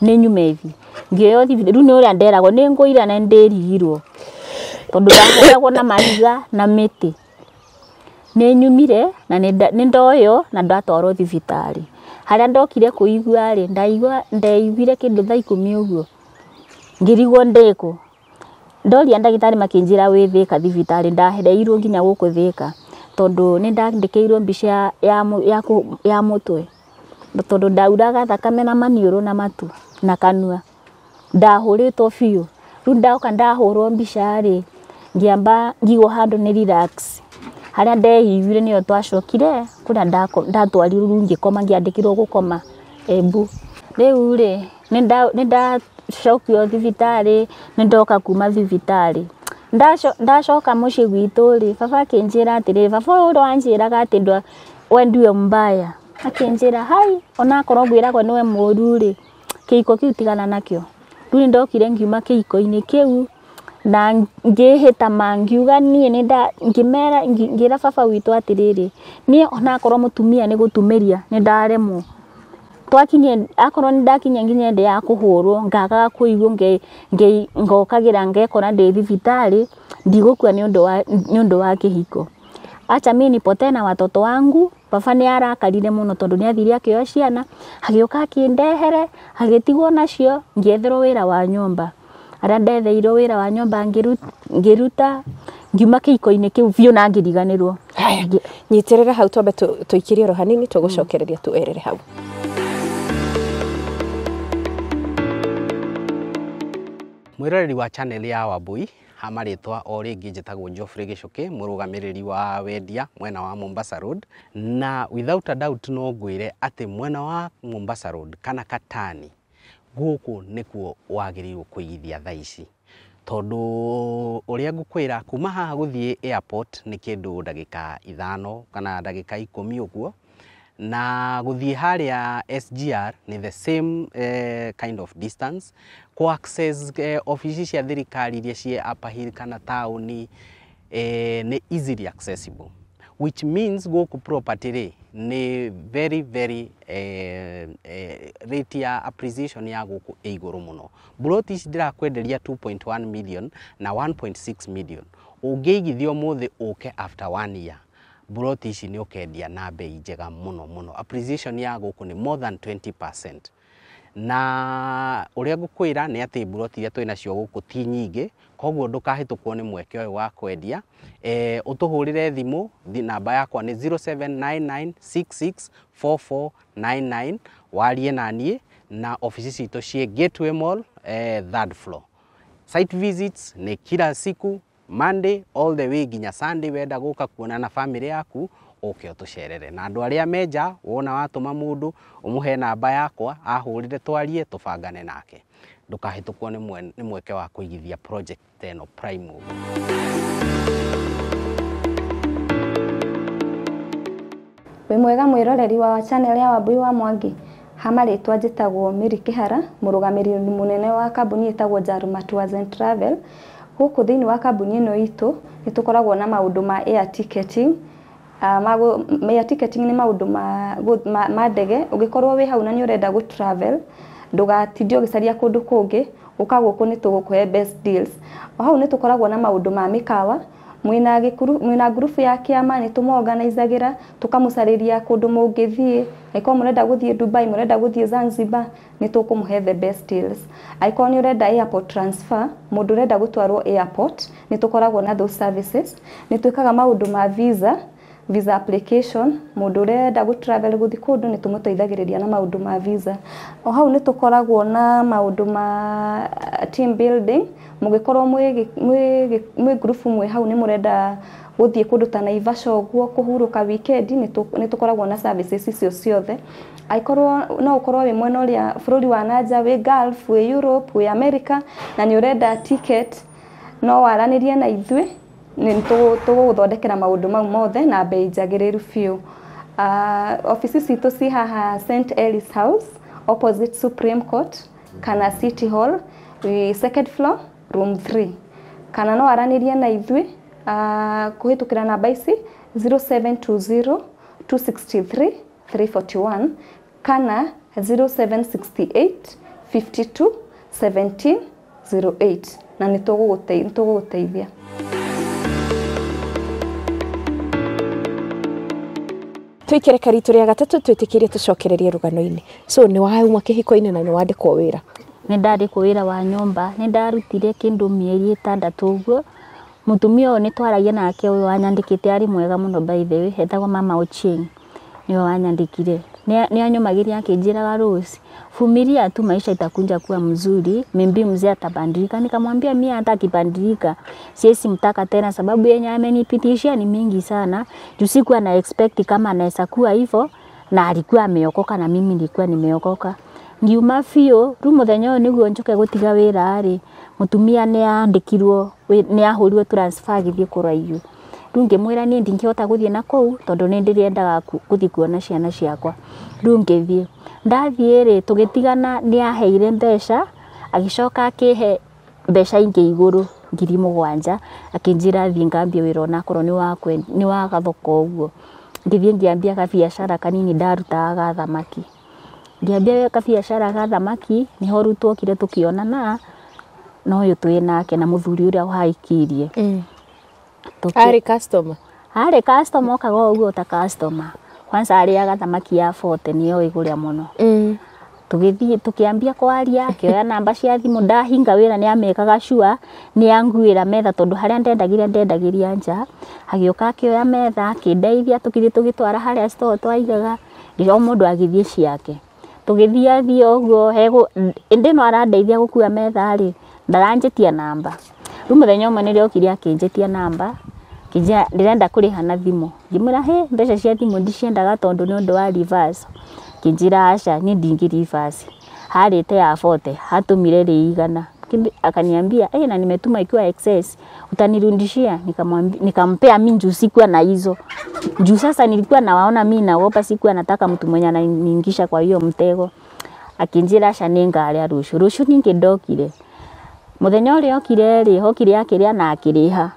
nä nyume thi ngä oyo thibitarä rä u nä å rä a nderagwo nä ngå ira na ndä rigirwo tondu ndakoragwo na mahiga na miti nĩ nyumire na ni ndoyo na ndatwarwo thibitari harĩa ndokire kuigua kũigua rĩ ndeiguire kĩndũ thaa ikũmi ũguo ngĩrigwo ndĩkũ ndoria ndagĩtarĩ makĩnjĩra wĩ thĩka thibitarĩ ndahereirwo nginya guku thika tondu ni ndandĩkĩirwo mbica ya, ya, ya mũtwe tondũ ndauraga thakame na maniuru na matu na kanua ndahuritwo biũ rĩu ndoka ndahũrwo mbica ri ngiamba ngigo handu ni relax harĩa ndehiũire nĩyo twacokire kũrĩa ndatwarirwo ngĩkoma ngĩandĩkirwo gũkoma Embu rĩu rĩ nĩ ndacokio thibitarĩ nĩ ndoka kuma thibitarĩ ndacoka mũciĩ gwitũ ri baba akĩnjĩra atĩrĩrĩ baba uri wanjĩraga atĩ we ndiwe mbaya akinjira hai onakorwo ngwĩragwo nĩwe mũru rĩ kĩhiko kĩu tigana nakĩo rĩu nĩ ndokire ngiuma kĩhiko ini kĩu na ngihita mangiuga nie niĩ nĩ ngĩmera ngĩra baba witũ atĩrĩrĩ niĩ onakorwo mũtumia ni gũtumĩria nĩ ndaremwo twakinyia akorwo nginye ndakinyia nginya hĩndĩ ya nge nge ngokagira nge kona ndi thibitarĩ ndigukua ni ũndũ wa ni wa kihiko acha mi nipotee watoto wangu baba nĩ arakarire muno tondu ni athiri akĩoya ciana agiuka akĩndehere agĩtigwo nacio ngiethero wira wa nyũmba aria ndetheirwo wira wa nyomba ngiruta ngiuma kiiko-inä kä u biå na ngiriganirwo rwo nyitä rä hau twambe tå ikä rie ro hanini tå gå cokereria tå erere hau mwiroreri wa channel ya wambui ha marĩtwa o rĩngĩ njĩtagwo Geoffrey Gĩcũkĩ murugamiriri wa wendia mwena wa Mombasa Road na without a doubt no ngwĩre ati mwena wa Mombasa Road kana Katani guku nikuo wagiriirwo kuigithia thaa ici tondu uria ngukwira kuma haha guthii airport ni kindu dagika ithano kana ndagika ikumi uguo na guthii haria SGR ni the same eh, kind of distance ku access eh, office cia thirikari iria cie Upper Hill kana tauni eh, ni easily accessible which means guku property ri nä very very eh, eh, rate ya appreciation ya gå kå ä igå rå må no mburoti ici 2.1 million na 1.6 million ũngä igithia må thä after one year mburoti ici nä å kendia na bei njega må no må no appreciation ya gå kå nä more than 20 na uria ngukwira ni ati mburoti iria twinacio guku ti nyingi koguo ndukahitũkwo ni mweke ũyũ wa kwendia utuhurire e, thimu thimũ namba yakwa ni 0799664499 warie na niĩ na ofici citũ ciĩ Gateway Mall eh, third floor site visits ni kila siku Monday all the way nginya Sunday wenda guka kuona na family yaku uke utucerere na andu aria meja wona watuma mundu umuhe namba yakwa ahurire twarie tubangane nake ndukahitukwo ni mweke wa kuigithia project eno prime wä mwega mwiroreri wa channel ya wambui wa mwangi hama rĩtwa njĩtagwo mĩri kĩhara mũrũgamĩrĩri mũnene wa kambuni ĩtagwo jaruma tours and travel gũkũ thĩinĩ wa kambuni ĩno itũ nĩ tũkoragwo na maũndũ ma air ticketing Ah, maya ticketing nä maå ndå ma ndege å gä korwo wä hau na nä å renda gå travel ndågatinde å gä caria kå ndå kå ngä å ka gå kå nä tå gå kå best deals o hau nä tå koragwo na maå ndå ma mä kawa mwina gikuru mwina grupu ya kiama ni tumuorganizagira tukamucariria kundu mungithie aikorwo murenda guthie Dubai murenda guthie Zanzibar ni tukumuhe the best deals aikorwo ni urenda airport transfer mundu urenda gutwarwo airport ni tukoragwo na those services ni twikaga maundu ma visa visa application mundu urenda gå travel gå thiä kå ndå nä tå na maå ma visa o hau ni tukoragwo na maå ma team building mugikorwo gä korwo mwä ngurubu hau ni murenda guthie kundu ta naivasha å guo kå hurå ka wikendi na services icio ciothe aikorwo no ukorwo wi mwena uria bururi wa nanja wi gulf wi europe wi america na ni urenda ticket no waranirie na ithuĩ tũgũgũthondekera maũndũ mau mothe na mbei njagĩrĩru biũ uh, ah, ofici citũ ci haha St Ellis House opposite Supreme Court kana City Hall second floor room 3 kana no aranĩrie na ithuĩ uh, kũhĩtũkĩra namba ici 0720 kana 0768 na nä tå gå gå teithia tuikereka ritu rĩa gatatu twĩtĩkĩrie tũcokererie rugano ini so nĩ wauma kihiko ini na nĩ wandĩkwo wĩra nĩ ndandĩkwo wira wa nyomba ni ndarutire kindu mieri ĩtandatũ ũguo mũtumia ni twaragia nake ũyũ wanyandĩkĩte ari mwega muno by the way hetagwo mama Ochieng nĩwe wanyandĩkire ni nianyomagiria akijiraga Rose, fumiria tu, maisha itakunja kuwa mzuri. Mimbi mzee atabadilika. Nikamwambia mimi hata akibadilika siwezi mtaka tena, sababu yenye amenipitishia ni mingi sana, juu sikuwa na expect kama anaweza kuwa hivyo, na alikuwa ameokoka na mimi nilikuwa nimeokoka ngiuma fio rä u må thenya å yå nä guo njå ke gå tiga wä ra rä må riu ngimwira ni ndingihota guthie na kuu tondu ni ndirendaga guthie kuona ciana ciakwa riu ngithie ndathie ri tugitigana ni aheire mbeca agicoka akihe mbeca ingi iguru ngiri mugwanja akinjira thie ngambia wira onakorwo ni wa gathoko uguo ngithie ngiambia gabiacara kanini ndarutaga ga thamaki ngiambia kabiacara ga thamaki niho riu twokire tukionana na uyu twi nake na muthuri uria wahaikirie mm. Ari customer Ari customer okaga ũguo ta customer kwanza arĩaga thamaki ya bote nĩ oĩ gũrĩa mũno mm. tũgĩthiĩ tũkĩambia kwaria akĩoya namba cia thimũ ndahinga wira nĩ amekaga cua nĩ anguĩra metha tondũ harĩa ndendagire ndendagĩria nja agĩũka akĩoya metha akĩndeithia tũgĩthiĩ tũgĩtwara harĩa store twaigaga o mũndũ agĩthiĩ ciake tũgĩthiathia ũguo ĩndĩ no arandeithia gũkua metha rĩ ndaranjĩtia namba rĩu mũthenya ũmwe nĩrĩokire akĩnjĩtia namba kija ndirenda kuriha na thimu ngimwira he mbeca cia thimu ndiciendaga tondu ni undu wa reverse kinjira acha ni ndingi reverse harite ya forte hatumire ri igana akaniambia eh, na nimetuma ikiwa excess utanirundishia nikamwambia Nikampea mimi juu sikuwa na hizo juu. Sasa nilikuwa nawaona mimi naogopa, sikuwa nataka mtu mwenye ananiingisha kwa hiyo mtego. Akinjira acha ni ngaria rushu rushu. Ningi ndokire muthenya uria okire ri okire akiria na akiriha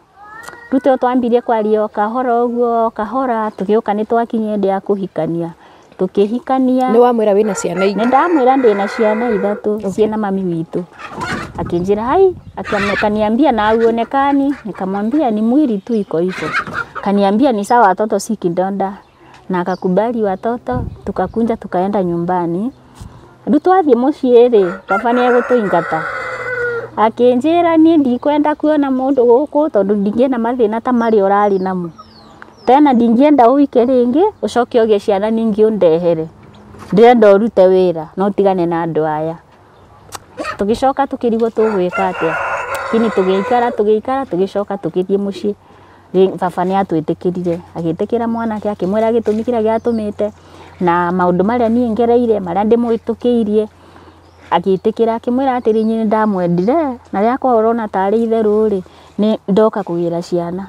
Ruto twambirie kwaria kahora uguo kahora tugiuka ni twakinye ndi ya kuhikania tukihikania ni wamwira wina ciana ingi ni ndamwira ndina ciana ithatu okay. ciana mami witu akinjira hai akaniambia na auonekani nikamwambia ni mwili tu iko hivyo kaniambia ni sawa watoto si kidonda na akakubali watoto tukakunja tukaenda nyumbani ndu twathie mucii ri baba ni egutungata akinjira nie ndikwenda kuona mundu guku tondu na mathina ta mari urari namo tena ndingienda uike ringi ucoke uge ciana ningi undehere ndirenda urute wira no tigane na andu aya tugicoka tukirigwo tugwika atia kini tugiikara tugiikara tugicoka tukithie mucii baba nä atwätäkärire agä tä kä ra mwanake akä mwä ra na maå ndå marä a niä ngereire marä a agĩtĩkĩra akĩmwĩra atĩrĩ niĩ nĩndamwendire na rĩakorwo tari tarĩ itherũ ni ndoka kũgĩra ciana.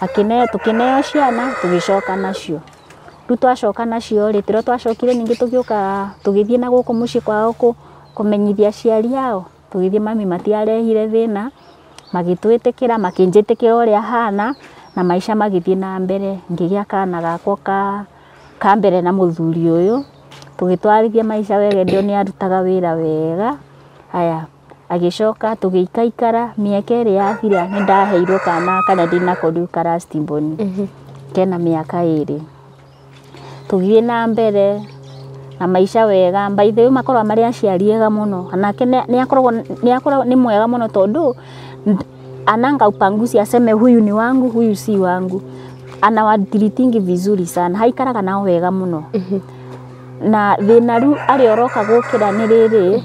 akine Tũkĩneo ciana tũgĩcoka nacio, rĩu twacoka nacio-rĩ, tĩrĩa twacokire ningĩ tũgĩũka tũgĩthiĩ nagũkũ mũciĩ kwao kũmenyithia aciari ao, tũgĩthiĩ mami matiarehire thina magĩtwĩtĩkĩra, makinjitikira ũrĩa hana na maisha magithie na mbere. Ngĩgĩa kana gakwa ka mbere na muthuri uyu Tũgĩtwarithia maica wega, ni arutaga wira wega, haya agĩcoka tũgĩikaikara, mieke ri athira ni ndaheirwo kana kana ndinako rĩu ka last born, kena miaka iri tugie na mbere na maisha wega, by the way makoragwo marĩ aciari ega mũno, anake nĩakoragwo ni mwega muno tondu ananga upanguzi aseme huyu ni wangu, huyu si wangu, anawatiritingi vizuri sana, haikaraga nao wega mũno. Mhm na thina ru ari oroka gukira ni riri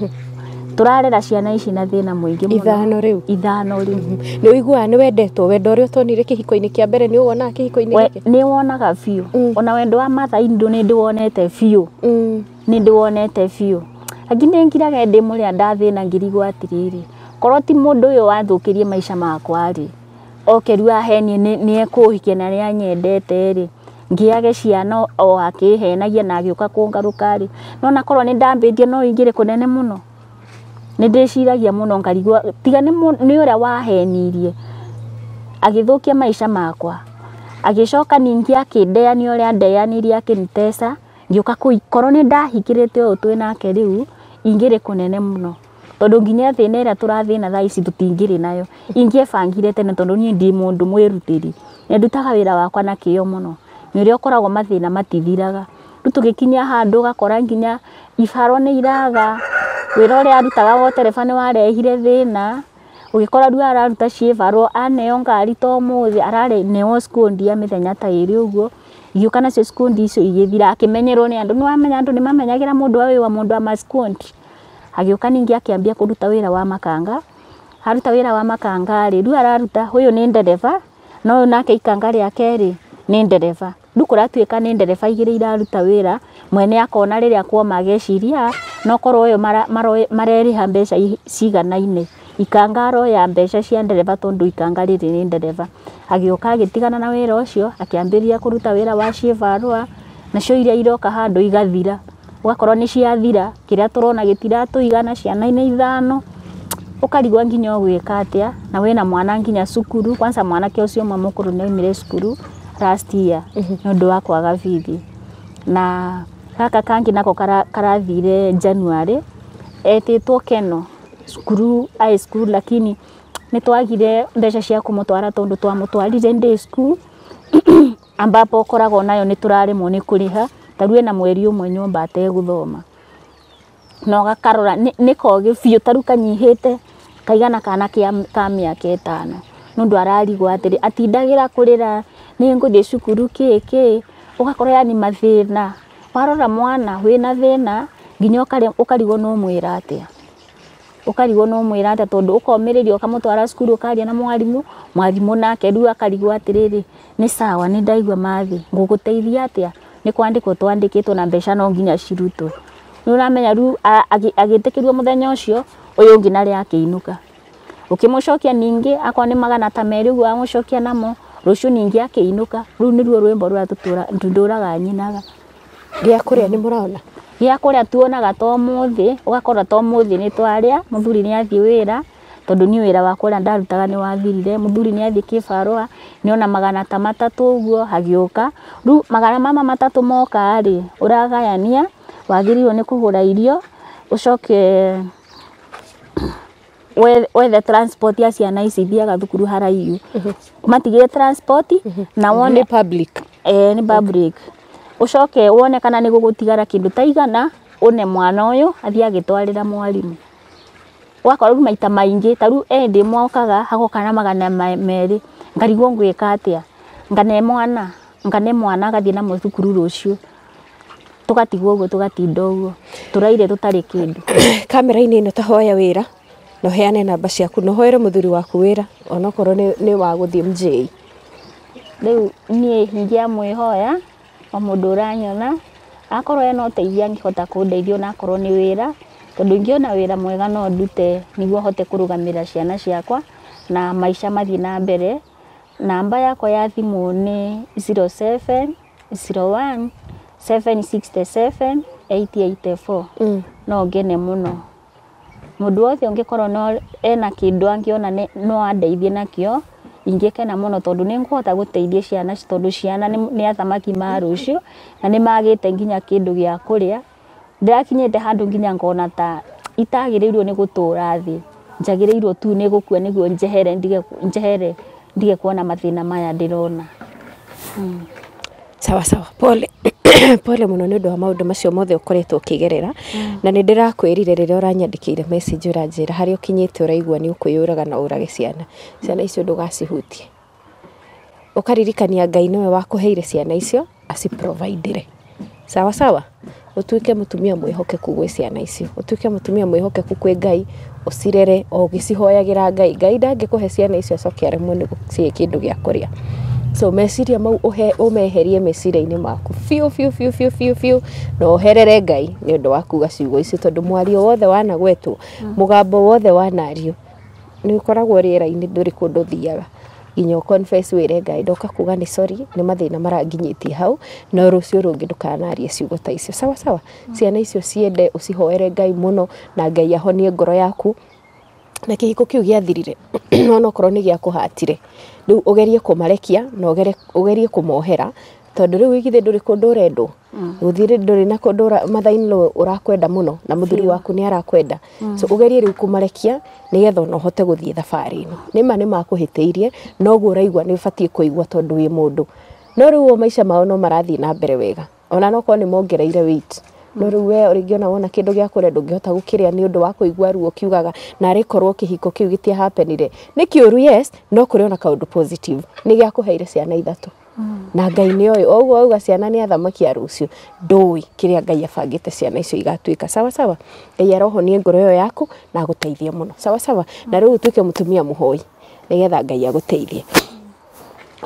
turarera ciana ici na thina muingi mũno ithano riu ithano riu ni uigua ni wendetwo wendo ũrĩa ũtonire kihiko-ini kia mbere ni ũwonaga kihiko-ini ni nĩ wonaga biũ mm. ona wendo wa matha ndũ nĩ ndĩwonete biũ mm. nĩ ndĩwonete biũ angĩ nĩ ngiraga ndĩ mũrĩa ndathĩna ngĩrigwo atĩrĩrĩ korwo ti mundu ũyũ wathukirie maica makwa ri okeru ahenie ni ekũhikia na nĩ anyendete ri ngiage ciana o akĩhenagia na agĩũka kũngarũka rĩ no na nakorwo ni ndambĩtie no ingĩre kũnene mũno nĩ ndĩciragia mũno ngarigua tiga ni nĩ ũrĩa wahenirie agithukia maisha makwa agĩcoka ningĩ akĩndeania ũrĩa andeanirie akĩniteca ngĩũka korwo nĩ ndahingĩrĩte ũũ twĩ nake rĩu ingĩrĩ kũnene mũno tondũ nginya thĩna ĩrĩa tũrathĩna thaa ici tũtingĩrĩ nayo ingĩebangire tene tondũ nie ndi mundu mwirutiri nĩ ndutaga wira wakwa na kiyo muno nä å rä a å matithiraga rä u tå gä kinya handå gakora nginya ibaro nä iraga wä ra å rä a arutaga wotereba nä warehire thä na å gä kora rä u araruta ciä barwo aneo ngari to må thä araneo cikundi ya mä thenya ta ä rä å guo igä å ka nacio cikundi icio igä thira akä menyerwo nä andå nä wamenya andå nä mamenyagä ra må ndå wa wä wa må ndå wa macikundi agä å ka ningä akä ambia kå ruta wä ra wa makanga aruta wä ra wa makanga rä rä u araruta å yå nä ndereba no å yå nake ikanga rä ake rä nä ndereba rä u kå ratuä nä ndereba igä rä iraruta wä ra mwene akona rä rä a kuoma ageciria nokorwo å yå marerä ha mbeca ciganaine ikanga aroya mbeca cia ndereba tondå ikanga rä rä nä ndereba agä å ka agä tigana na wä ra å cio akä ambä ria kå ruta wä ra wa ciäbarå nacio iria iroka handå igathira ũgakorwo nĩ ciathira kĩrĩa tũrona gĩtiratũ igana ciana-inĩ ithano ũkarigwo nginya ũgwĩka atĩa na wĩna mwana nginya cukuru kwanza mwanake ũcio ũmwe mũkũrũ nĩoimire cukuru last year mhm. nä å ndå wa kwaga bithi na gaka kangä nako karathire januarä etä two keno cukuru high school lakini nä twagire mbeca cia kå må twara tondå twamå twarire ndä cukuru ambapo koragwo nayo nä tå raremwo nä kå rä ha tarue na mweri å mwe nyå mba ategå thoma na gakarora nä kogä biå tarä kanyihä te kaigana kana ka mä aka ä tano nä å ndå ararigwo atä rä atindagä ra kå rä ra nä ngå thiä cukuru kä kä å gakorwo yani mathä na warora mwana wä na thä na nginya å karigwo no mwä ra atä a å karigwo no mwä ra atä a tondå å komä rä ria å kamå twara cukuru å karia na mwarimå mwarimå nake rä u akarigwo atä rä rä nä sawa nä ndaigua mathä ngå gå teithia atä a nä kwandä kwo twandä kä two na mbeca no nginya cirutwo nä å ramenya rä u agä tä kä rio må thenya å cio å yå å ngä narä akä inå ka å kä må cokia ningä akorwo nä magana ta merä guo agå namo rucio ningi akiinuka riu niruo rwimbo rwa tutura nduraga nyinaga gia kuria ni murona gia kuria tuonaga to muthi ugakora to muthi ni twaria muthuri ni athi wira tondu ni wira wakwa uria ndarutaga ni wathirire muthuri ni athi kibarua ni ona magana ta matatu uguo hagiuka ru magana mama matatu moka ri uragayania wagiriirwo ni kugura irio ucoke wethe transport ya ciana ici ithiaga thukuru haraihu matigire transport na wone public eh ni public ucoke wone kana ni gugutigara kindu taigana une mwana uyu athii agitwarira mwarimu wakorwo maita maingi ta riu endi mwokaga hagoka na magana meri ngarigwo ngwika atia ngane mwana ngane mwana agathii na muthukuru rucio tugatigwo uguo tugatinda uguo turaire tutari kindu kamera ini ä no tahoya wä na heane namba ciaku na hoere muthuri waku wira onokorwo ni wa guthii mjei riu nie ngiamwihoya o mundu uranyona akorwo ena uteithia ngihota kundeithia onakorwo ni wira tondu ngiona wira mwega no ndute niguo hote kurugamira ciana ciakwa na maisha mathii na mbere namba yakwa ya thimu ni 07 01 767 884 mm. no ngene muno mundu wothe ungikorwo no ena kindu angiona no andeithie nakio ingikena muno tondu ni nguhota guteithia ciana tondu ciana ni athamaki ma rucio na ni magite nginya kindu gia kuria ndirakinyite handu nginya ngona ta itagiriirwo ni gutura thi njagiriirwo tu ni gukua niguo njehere ndige njehere ndige kuona mathina maya ndirona hmm. sawa sawa pole pole mũno nĩ ũndũ wa maũndũ macio mothe ũkoretwo ũkĩgerera mm. na nĩ ndĩrakwĩrire rĩrĩa ũranyandĩkĩire message ũranjĩra harĩa ũkinyĩte ũraigua nĩ ũkwĩyũraga na ũrage ciana ciana icio ndũgacihutie ũkaririkania ngai nĩwe wakũheire ciana icio aciprovaindĩre sawa sawa ũtuĩke mũtumia mwĩhokeku gwĩ ciana icio ũtuĩke mũtumia mwĩhokeku kwĩ ngai ũcirere o ũgĩcihoyagĩra ngai ngai ndangĩkũhe ciana icio acoke aremwo nĩ kĩndũ gĩa kũrĩa so meciria mau ũmeherie meciria ini maku biũ biũ biũ biũ biũ biũ na ũherere ngai nĩ ũndũ wa kuga ciugo ici tondũ mwario wothe wanagwetwo mm. mũgambo wothe wanario nĩ ũkoragwo rĩera ini ndũrĩ kũndũ ũthiaga nginya ũconfess wĩre ngai ndoka kuga nĩ sorry nĩ mathĩna maranginyĩtie hau no rũciũ rũngĩ ndũkanarie ciugo ta icio sawa sawa mm. ciana icio ciende ũcihoere ngai mũno na ngai ahonie ngoro yaku na kihiko kĩhiko kĩu gĩathirire onokorwo nĩ gĩakũhatire riu ugerie kumarekia na ugerie kumohera tondu riu wigithe nduri kundu urendwo uthire mm. nduri na kundu mathaini urakwenda muno na muthuri waku ni arakwenda mm. so ugerie riu kumarekia nigetha no uhote guthie thabari ino nima ni no noguo uraigua ni ubatie kuigua tondu wi mundu no riu maisha mao no marathie na mbere wega ona nokorwo ni mongereire weight no rä we rä ona wona kä ndå gä akå rä a ndå wa kå ruo kiugaga na korwo kä hiko kä u gä tiahapenire yes no kå ona kaå positive nä gä akå ciana ithatå na ngai nä oä o guo auga ciana nä athamaki a rå cio ndå ngai abangä ciana icio igatuä sawa sawa ngai aroho arohonie ngoro ä yaku na agå teithie sawa sawa na rä u tuä ke må getha ngai agå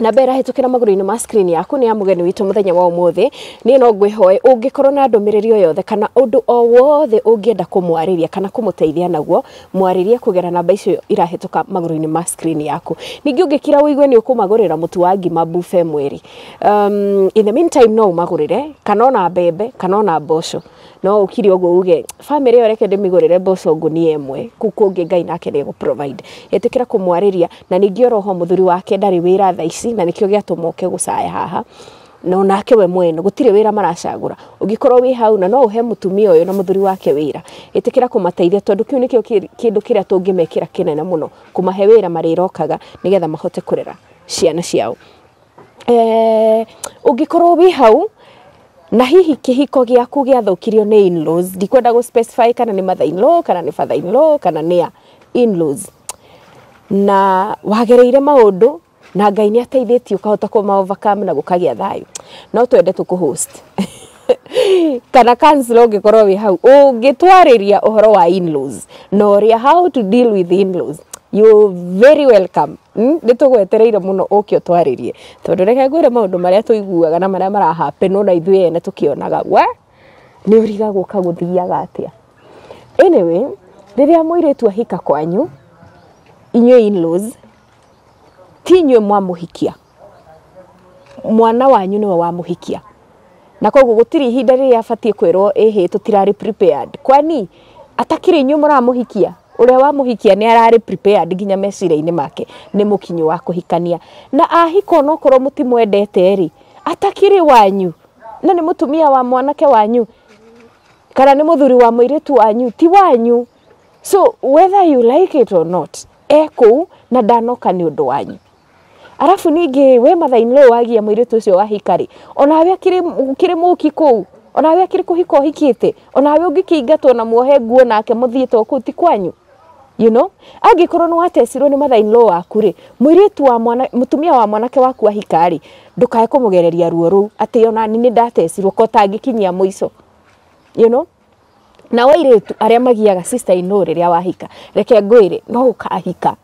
na mbere hĩtũkĩra magũrũ-inĩ ma screen yaku nĩ ya mugeni witũ mũthenya wa ũmũthĩ niĩ no ngwĩhoe ũngĩkorwo na ndũmĩrĩri o yothe kana ũndũ o wothe ũngĩenda kũmwarĩria kana kũmũteithia naguo mwarĩrie kũgera namba icio irahĩtũka magũrũ-inĩ ma screen yaku ningĩ ũngĩkira ũigue nĩ ũkũmagũrĩra mũtu wa ngima bufe mweri um, in the meantime no ũmagũrĩre kana ona mbembe kana ona mboco no ukiri ogo uge bamĩrĩ ĩyo reke ndĩmĩgũrĩre mboco ngũnia ĩmwe kũu kũngĩ ngai nake nĩ egũ provide ĩtĩkĩra kũmwarĩria na ningĩ oroho mũthuri wake ndarĩ wĩra thaa ici ici na nikio giatumoke gucaya haha na onake we mwene gutire wira maracagura ungikorwo wi hau na no uhe mutumia uyu na muthuri wake wira itikira kumateithia tondu kiu nikio kindu kiria tungimekira kinene muno kumahe wira marirokaga nigetha mahote kurera ciana ciao eh ungikorwo wi hau na hihi kihiko giaku giathukirio nä inlaws ndikwenda gå specify kana nä mother in-law kana nä father in-law kana nä inlaws na wagereire maundu na ngai nä ateithätie å kahota kå maovakame na gå kagä a thayå no twende tå kå kana kansila å ngä korwo wä hau å ngä twarä ria å horo wa inlaws na å rä a how to deal with inlaws you very welcome hmm? nä tå gwetereire må no å kä å twarä rie tondå reke ngwä re maå ndå marä a tå iguaga na marä a marahapenwo na ithuä ene tå kä onaga we nä å rigagwo ka gå thiaga atä a anyway rä rä a må irä tu ahika kwanyu inyuä tinywe mwamuhikia mwana wanyu niwe wamuhikia na koguo gutiri ihinda riria abatie kwirwo ihi tutirari prepared kwani atakiri inyu muramuhikia uria wamuhikia ni arari prepared nginya meciria-ini make ni mukinyu wa kuhikania na ahika onokorwo mutimwendete ri atakiri wanyu na ni mutumia wa mwanake wanyu kana ni muthuri wa muiritu wanyu ti wanyu so whether you like it or not ekuu na ndanoka ni undu wanyu arafu ningi we mathaini rä wagia må irä ucio wahikarä onawe akä må ki kå u onawe akä rä kå hika å hikä te onawe å na muohe nguo nake må thiä ti kwanyu you know angä korwo nä watecirwo ni mathaini rå waku rä må irä wa mwana mutumia wa mwanake waku ahikarä ndåkae kumugereria må gereria ruo rå u atä onani nä ndatecirwo kotangä kinyia må you know? na airä tu arä a magiaga rä rä a wahika reke ngwire no ukahika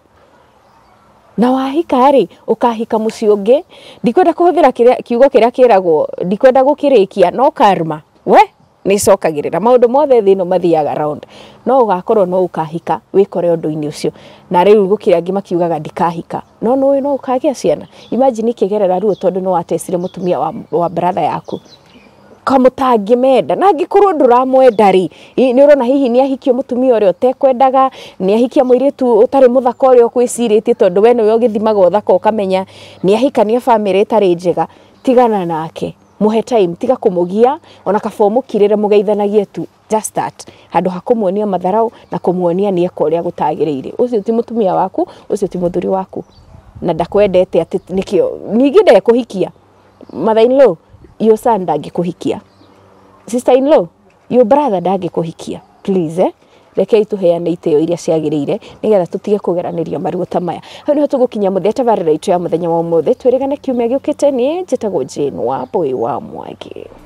na wahika rä å kahika må ciä å ngä ndikwenda kå hå thä ra kiugo kä rä a kä ragwo ndikwenda gå kä rä kia no karma we nä cokagä rä ra maå ndå mothe thä no mathiaga round no å gakorwo no å kahika wä kore å ndå-inä å cio na rä u gå kä rä angä makiugaga ndikahika no nä no å kagä a ciana imagine ikä gerera ruo tondå no watecire må tumia wa, wa bratha yaku kamutangimenda na ngikorwo nduramwenda ri ni urona hihi ni ahikio mutumia uria utekwendaga ni ahikia muiritu utari muthaka uria ukwiciritie tondu we niwe ugithimaga uthaka ukamenya ni ahikania bamiri itari njega tigana nake muhe time tiga kumugia ona kabomu kirire mugeithanagie tu just that handu ha kumuonia matharau na kumuonia ni eko uria gutagiriire ucio ti mutumia waku ucio ti muthuri waku na ndakwendete ati nikio ningi ndekuhikia in law your son ndangikuhikia sister in law your brother ndangikuhikia please eh? rekei tuheane yo iria ciagä rä ire nä getha tå tige kå geranä kũgeranĩria maruo ta maya hau nä ho tå gå nĩho tũgũkinya mũthia ra itå ya må thenya wa twä ũmũthĩ twĩrĩgane kiumia gĩũkĩte niĩ njĩtagwo jane wa mbũĩ wa mwagä